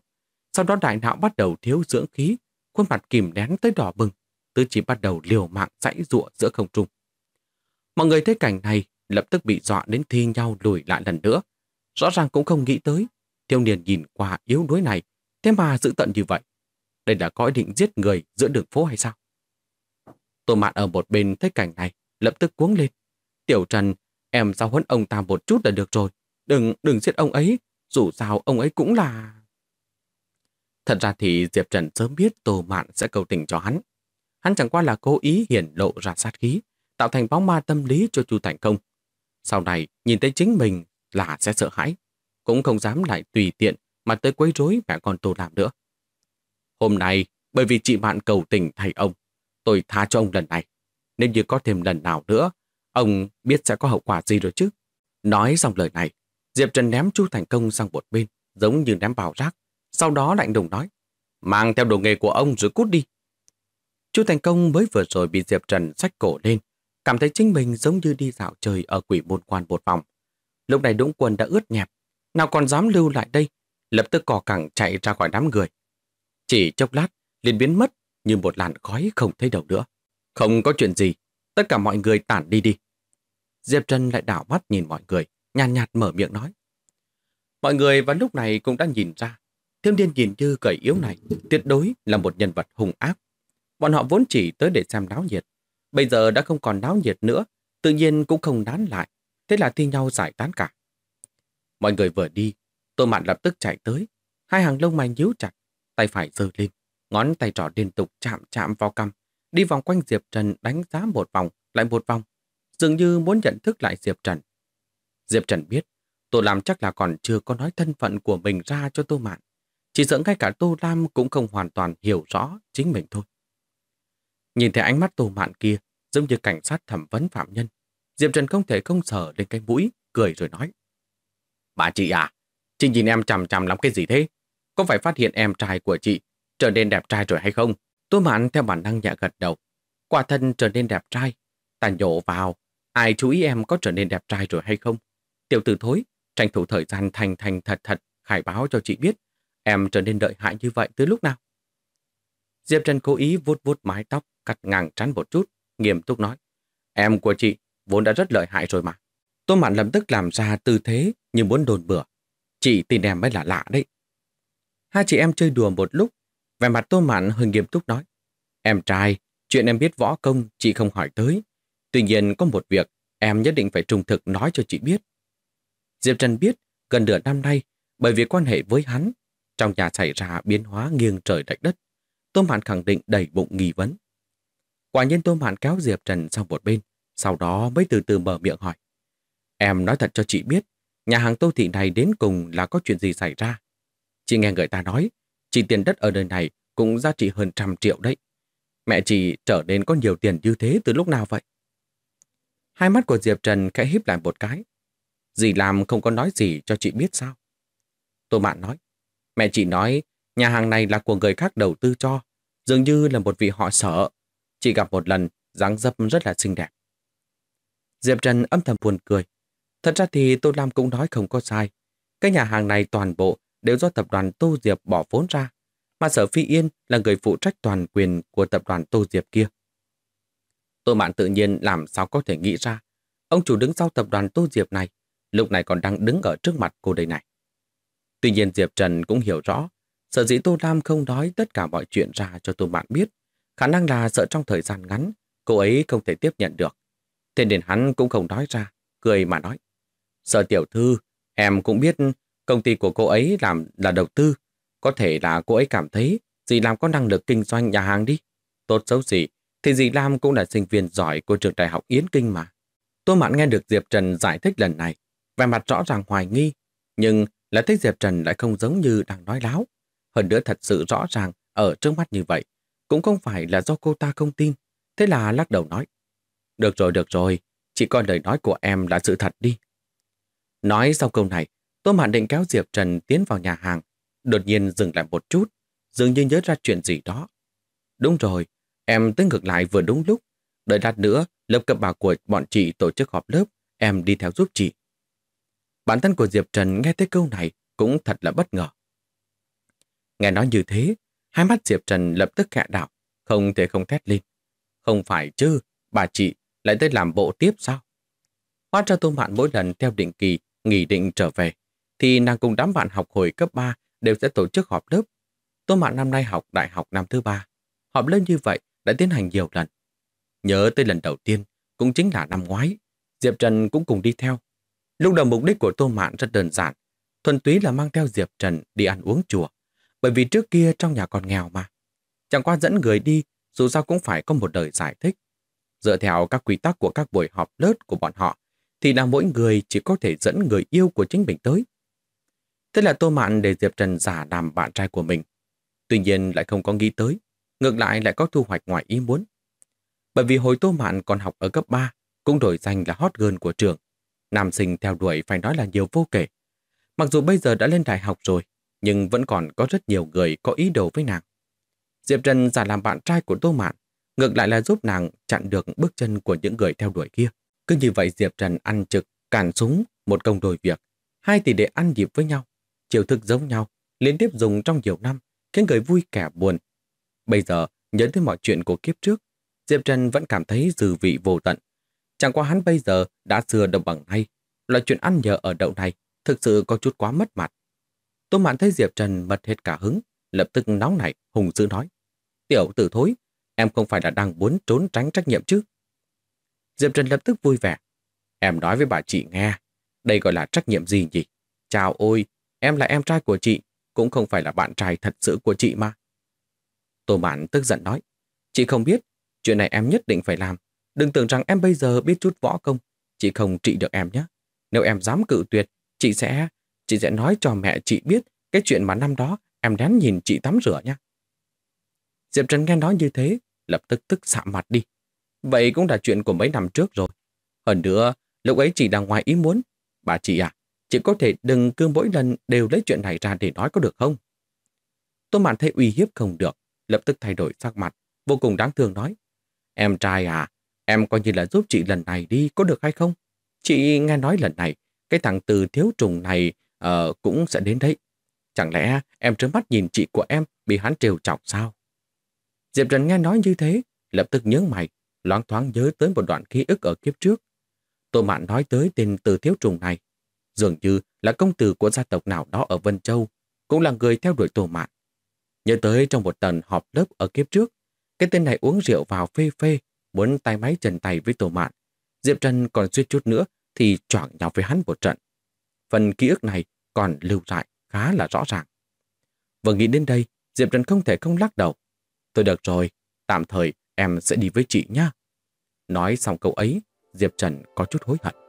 Sau đó đại não bắt đầu thiếu dưỡng khí, khuôn mặt kìm nén tới đỏ bừng, tứ chỉ bắt đầu liều mạng dãy ruộng giữa không trung. Mọi người thấy cảnh này lập tức bị dọa đến thi nhau lùi lại lần nữa. Rõ ràng cũng không nghĩ tới, thiếu niên nhìn qua yếu đuối này Thế mà giữ tận như vậy, đây là có ý định giết người giữa đường phố hay sao? Tô Mạn ở một bên thấy cảnh này, lập tức cuống lên. Tiểu Trần, em giao huấn ông ta một chút là được rồi. Đừng, đừng giết ông ấy, dù sao ông ấy cũng là... Thật ra thì Diệp Trần sớm biết Tô Mạn sẽ cầu tình cho hắn. Hắn chẳng qua là cố ý hiển lộ ra sát khí, tạo thành bóng ma tâm lý cho Chu Thành Công. Sau này, nhìn thấy chính mình là sẽ sợ hãi, cũng không dám lại tùy tiện mà tới quấy rối mẹ con Tô làm nữa. Hôm nay, bởi vì chị bạn cầu tình thầy ông, tôi tha cho ông lần này. Nếu như có thêm lần nào nữa, ông biết sẽ có hậu quả gì rồi chứ. Nói xong lời này, Diệp Trần ném chú Thành Công sang một bên, giống như ném vào rác. Sau đó lạnh đồng nói, mang theo đồ nghề của ông rồi cút đi. Chú Thành Công mới vừa rồi bị Diệp Trần sách cổ lên, cảm thấy chính mình giống như đi dạo chơi ở quỷ môn quan một vòng. Lúc này Đũng quần đã ướt nhẹp, nào còn dám lưu lại đây lập tức cò cẳng chạy ra khỏi đám người. Chỉ chốc lát, liền biến mất như một làn khói không thấy đầu nữa. Không có chuyện gì, tất cả mọi người tản đi đi. Diệp Trần lại đảo mắt nhìn mọi người, nhàn nhạt, nhạt mở miệng nói. Mọi người vào lúc này cũng đã nhìn ra, thiếu niên nhìn như cởi yếu này tuyệt đối là một nhân vật hùng ác. Bọn họ vốn chỉ tới để xem náo nhiệt, bây giờ đã không còn náo nhiệt nữa, tự nhiên cũng không nán lại, thế là thi nhau giải tán cả. Mọi người vừa đi, Tô Mạn lập tức chạy tới, hai hàng lông mày nhíu chặt, tay phải giơ lên, ngón tay trỏ liên tục chạm chạm vào cằm, đi vòng quanh Diệp Trần đánh giá một vòng, lại một vòng, dường như muốn nhận thức lại Diệp Trần. Diệp Trần biết, Tô Lam chắc là còn chưa có nói thân phận của mình ra cho Tô Mạn, chỉ sợ ngay cả Tô Lam cũng không hoàn toàn hiểu rõ chính mình thôi. Nhìn thấy ánh mắt Tô Mạn kia, giống như cảnh sát thẩm vấn phạm nhân, Diệp Trần không thể không sờ lên cái mũi, cười rồi nói. Bà chị à, Chị nhìn em chằm chằm lắm cái gì thế? Có phải phát hiện em trai của chị trở nên đẹp trai rồi hay không? Tôi mạn theo bản năng nhẹ gật đầu. Quả thân trở nên đẹp trai. Ta nhổ vào. Ai chú ý em có trở nên đẹp trai rồi hay không? Tiểu tử thối, tranh thủ thời gian thành thành thật thật, khai báo cho chị biết. Em trở nên đợi hại như vậy từ lúc nào? Diệp Trần cố ý vuốt vuốt mái tóc, cắt ngang trán một chút, nghiêm túc nói. Em của chị vốn đã rất lợi hại rồi mà. Tô Mạn lập tức làm ra tư thế như muốn đồn bừa. Chị tin em mới là lạ đấy. Hai chị em chơi đùa một lúc, vẻ mặt tô mạn hơi nghiêm túc nói. Em trai, chuyện em biết võ công chị không hỏi tới. Tuy nhiên có một việc em nhất định phải trung thực nói cho chị biết. Diệp Trần biết gần nửa năm nay bởi vì quan hệ với hắn trong nhà xảy ra biến hóa nghiêng trời lệch đất. Tô Mạn khẳng định đầy bụng nghi vấn. Quả nhiên Tô Mạn kéo Diệp Trần sang một bên, sau đó mới từ từ mở miệng hỏi. Em nói thật cho chị biết, nhà hàng tô thị này đến cùng là có chuyện gì xảy ra. Chị nghe người ta nói, chỉ tiền đất ở nơi này cũng giá trị hơn trăm triệu đấy. Mẹ chị trở nên có nhiều tiền như thế từ lúc nào vậy? Hai mắt của Diệp Trần khẽ híp lại một cái. Dì làm không có nói gì cho chị biết sao? Tô Mạn nói, mẹ chị nói nhà hàng này là của người khác đầu tư cho, dường như là một vị họ sở. Chị gặp một lần, dáng dấp rất là xinh đẹp. Diệp Trần âm thầm buồn cười, Thật ra thì Tô Lam cũng nói không có sai. Cái nhà hàng này toàn bộ đều do tập đoàn Tô Diệp bỏ vốn ra, mà Sở Phi Yên là người phụ trách toàn quyền của tập đoàn Tô Diệp kia. Tô Mạn tự nhiên làm sao có thể nghĩ ra, ông chủ đứng sau tập đoàn Tô Diệp này, lúc này còn đang đứng ở trước mặt cô đây này. Tuy nhiên Diệp Trần cũng hiểu rõ, sở dĩ Tô Lam không nói tất cả mọi chuyện ra cho Tô Mạn biết, khả năng là sợ trong thời gian ngắn, cô ấy không thể tiếp nhận được. Thế nên hắn cũng không nói ra, cười mà nói. Sở tiểu thư, em cũng biết công ty của cô ấy làm là đầu tư. Có thể là cô ấy cảm thấy dì Lam có năng lực kinh doanh nhà hàng đi. Tốt xấu gì, thì dì Lam cũng là sinh viên giỏi của trường đại học Yến Kinh mà. Tô Mạn nghe được Diệp Trần giải thích lần này, vẻ mặt rõ ràng hoài nghi, nhưng là thấy Diệp Trần lại không giống như đang nói láo. Hơn nữa thật sự rõ ràng ở trước mắt như vậy, cũng không phải là do cô ta không tin. Thế là lắc đầu nói, được rồi, được rồi, chỉ còn lời nói của em là sự thật đi. Nói sau câu này, tôi Hạn định kéo Diệp Trần tiến vào nhà hàng, đột nhiên dừng lại một chút, dường như nhớ ra chuyện gì đó. Đúng rồi, em tới ngược lại vừa đúng lúc. Đợi lát nữa, lớp cấp bà của bọn chị tổ chức họp lớp, em đi theo giúp chị. Bản thân của Diệp Trần nghe thấy câu này cũng thật là bất ngờ. Nghe nói như thế, hai mắt Diệp Trần lập tức khẽ đảo, không thể không thét lên. Không phải chứ, bà chị lại tới làm bộ tiếp sao? Hóa ra Tô Mạn mỗi lần theo định kỳ nghỉ định trở về, thì nàng cùng đám bạn học hồi cấp 3 đều sẽ tổ chức họp lớp. Tô Mạn năm nay học đại học năm thứ ba. Họp lớp như vậy đã tiến hành nhiều lần. Nhớ tới lần đầu tiên, cũng chính là năm ngoái, Diệp Trần cũng cùng đi theo. Lúc đầu mục đích của Tô Mạn rất đơn giản, thuần túy là mang theo Diệp Trần đi ăn uống chùa, bởi vì trước kia trong nhà còn nghèo mà. Chẳng qua dẫn người đi, dù sao cũng phải có một đời giải thích. Dựa theo các quy tắc của các buổi họp lớp của bọn họ, thì là mỗi người chỉ có thể dẫn người yêu của chính mình tới. Thế là Tô Mạn để Diệp Trần giả làm bạn trai của mình. Tuy nhiên lại không có nghĩ tới, ngược lại lại có thu hoạch ngoài ý muốn. Bởi vì hồi Tô Mạn còn học ở cấp 3, cũng đổi danh là hot girl của trường. Nam sinh theo đuổi phải nói là nhiều vô kể. Mặc dù bây giờ đã lên đại học rồi, nhưng vẫn còn có rất nhiều người có ý đồ với nàng. Diệp Trần giả làm bạn trai của Tô Mạn, ngược lại là giúp nàng chặn được bước chân của những người theo đuổi kia. Cứ như vậy Diệp Trần ăn trực, cản súng, một công đôi việc. Hai tỷ đệ ăn nhịp với nhau, chiều thức giống nhau, liên tiếp dùng trong nhiều năm, khiến người vui kẻ buồn. Bây giờ, nhớ tới mọi chuyện của kiếp trước, Diệp Trần vẫn cảm thấy dư vị vô tận. Chẳng qua hắn bây giờ đã xưa đồng bằng hay loại chuyện ăn nhờ ở đậu này thực sự có chút quá mất mặt. Tô Mạn thấy Diệp Trần mất hết cả hứng, lập tức nóng nảy, hùng dữ nói. Tiểu tử thối, em không phải là đang muốn trốn tránh trách nhiệm chứ? Diệp Trần lập tức vui vẻ. Em nói với bà chị nghe, đây gọi là trách nhiệm gì nhỉ? Chào ôi, em là em trai của chị, cũng không phải là bạn trai thật sự của chị mà. Tô Mạn tức giận nói, chị không biết, chuyện này em nhất định phải làm. Đừng tưởng rằng em bây giờ biết chút võ công, chị không trị được em nhé. Nếu em dám cự tuyệt, chị sẽ, chị sẽ nói cho mẹ chị biết cái chuyện mà năm đó em lén nhìn chị tắm rửa nhé. Diệp Trần nghe nói như thế, lập tức tức sạm mặt đi. Vậy cũng là chuyện của mấy năm trước rồi. Hơn nữa, lúc ấy chỉ đang ngoài ý muốn. Bà chị à, chị có thể đừng cứ mỗi lần đều lấy chuyện này ra để nói có được không? Tôi mạn thấy uy hiếp không được, lập tức thay đổi sắc mặt, vô cùng đáng thương nói. Em trai à, em coi như là giúp chị lần này đi có được hay không? Chị nghe nói lần này, cái thằng từ thiếu trùng này uh, cũng sẽ đến đấy. Chẳng lẽ em trớn mắt nhìn chị của em bị hắn trêu chọc sao? Diệp Trần nghe nói như thế, lập tức nhớ mày, loáng thoáng nhớ tới một đoạn ký ức ở kiếp trước. Tô Mạn nói tới tên từ thiếu trùng này. Dường như là công tử của gia tộc nào đó ở Vân Châu, cũng là người theo đuổi Tô Mạn. Nhớ tới trong một tuần họp lớp ở kiếp trước, cái tên này uống rượu vào phê phê, muốn tay máy trần tay với Tô Mạn. Diệp Trần còn suýt chút nữa thì choảng nhau với hắn một trận. Phần ký ức này còn lưu lại khá là rõ ràng. Vừa nghĩ đến đây, Diệp Trần không thể không lắc đầu. Tôi được rồi, tạm thời em sẽ đi với chị nhá. Nói xong câu ấy, Diệp Trần có chút hối hận.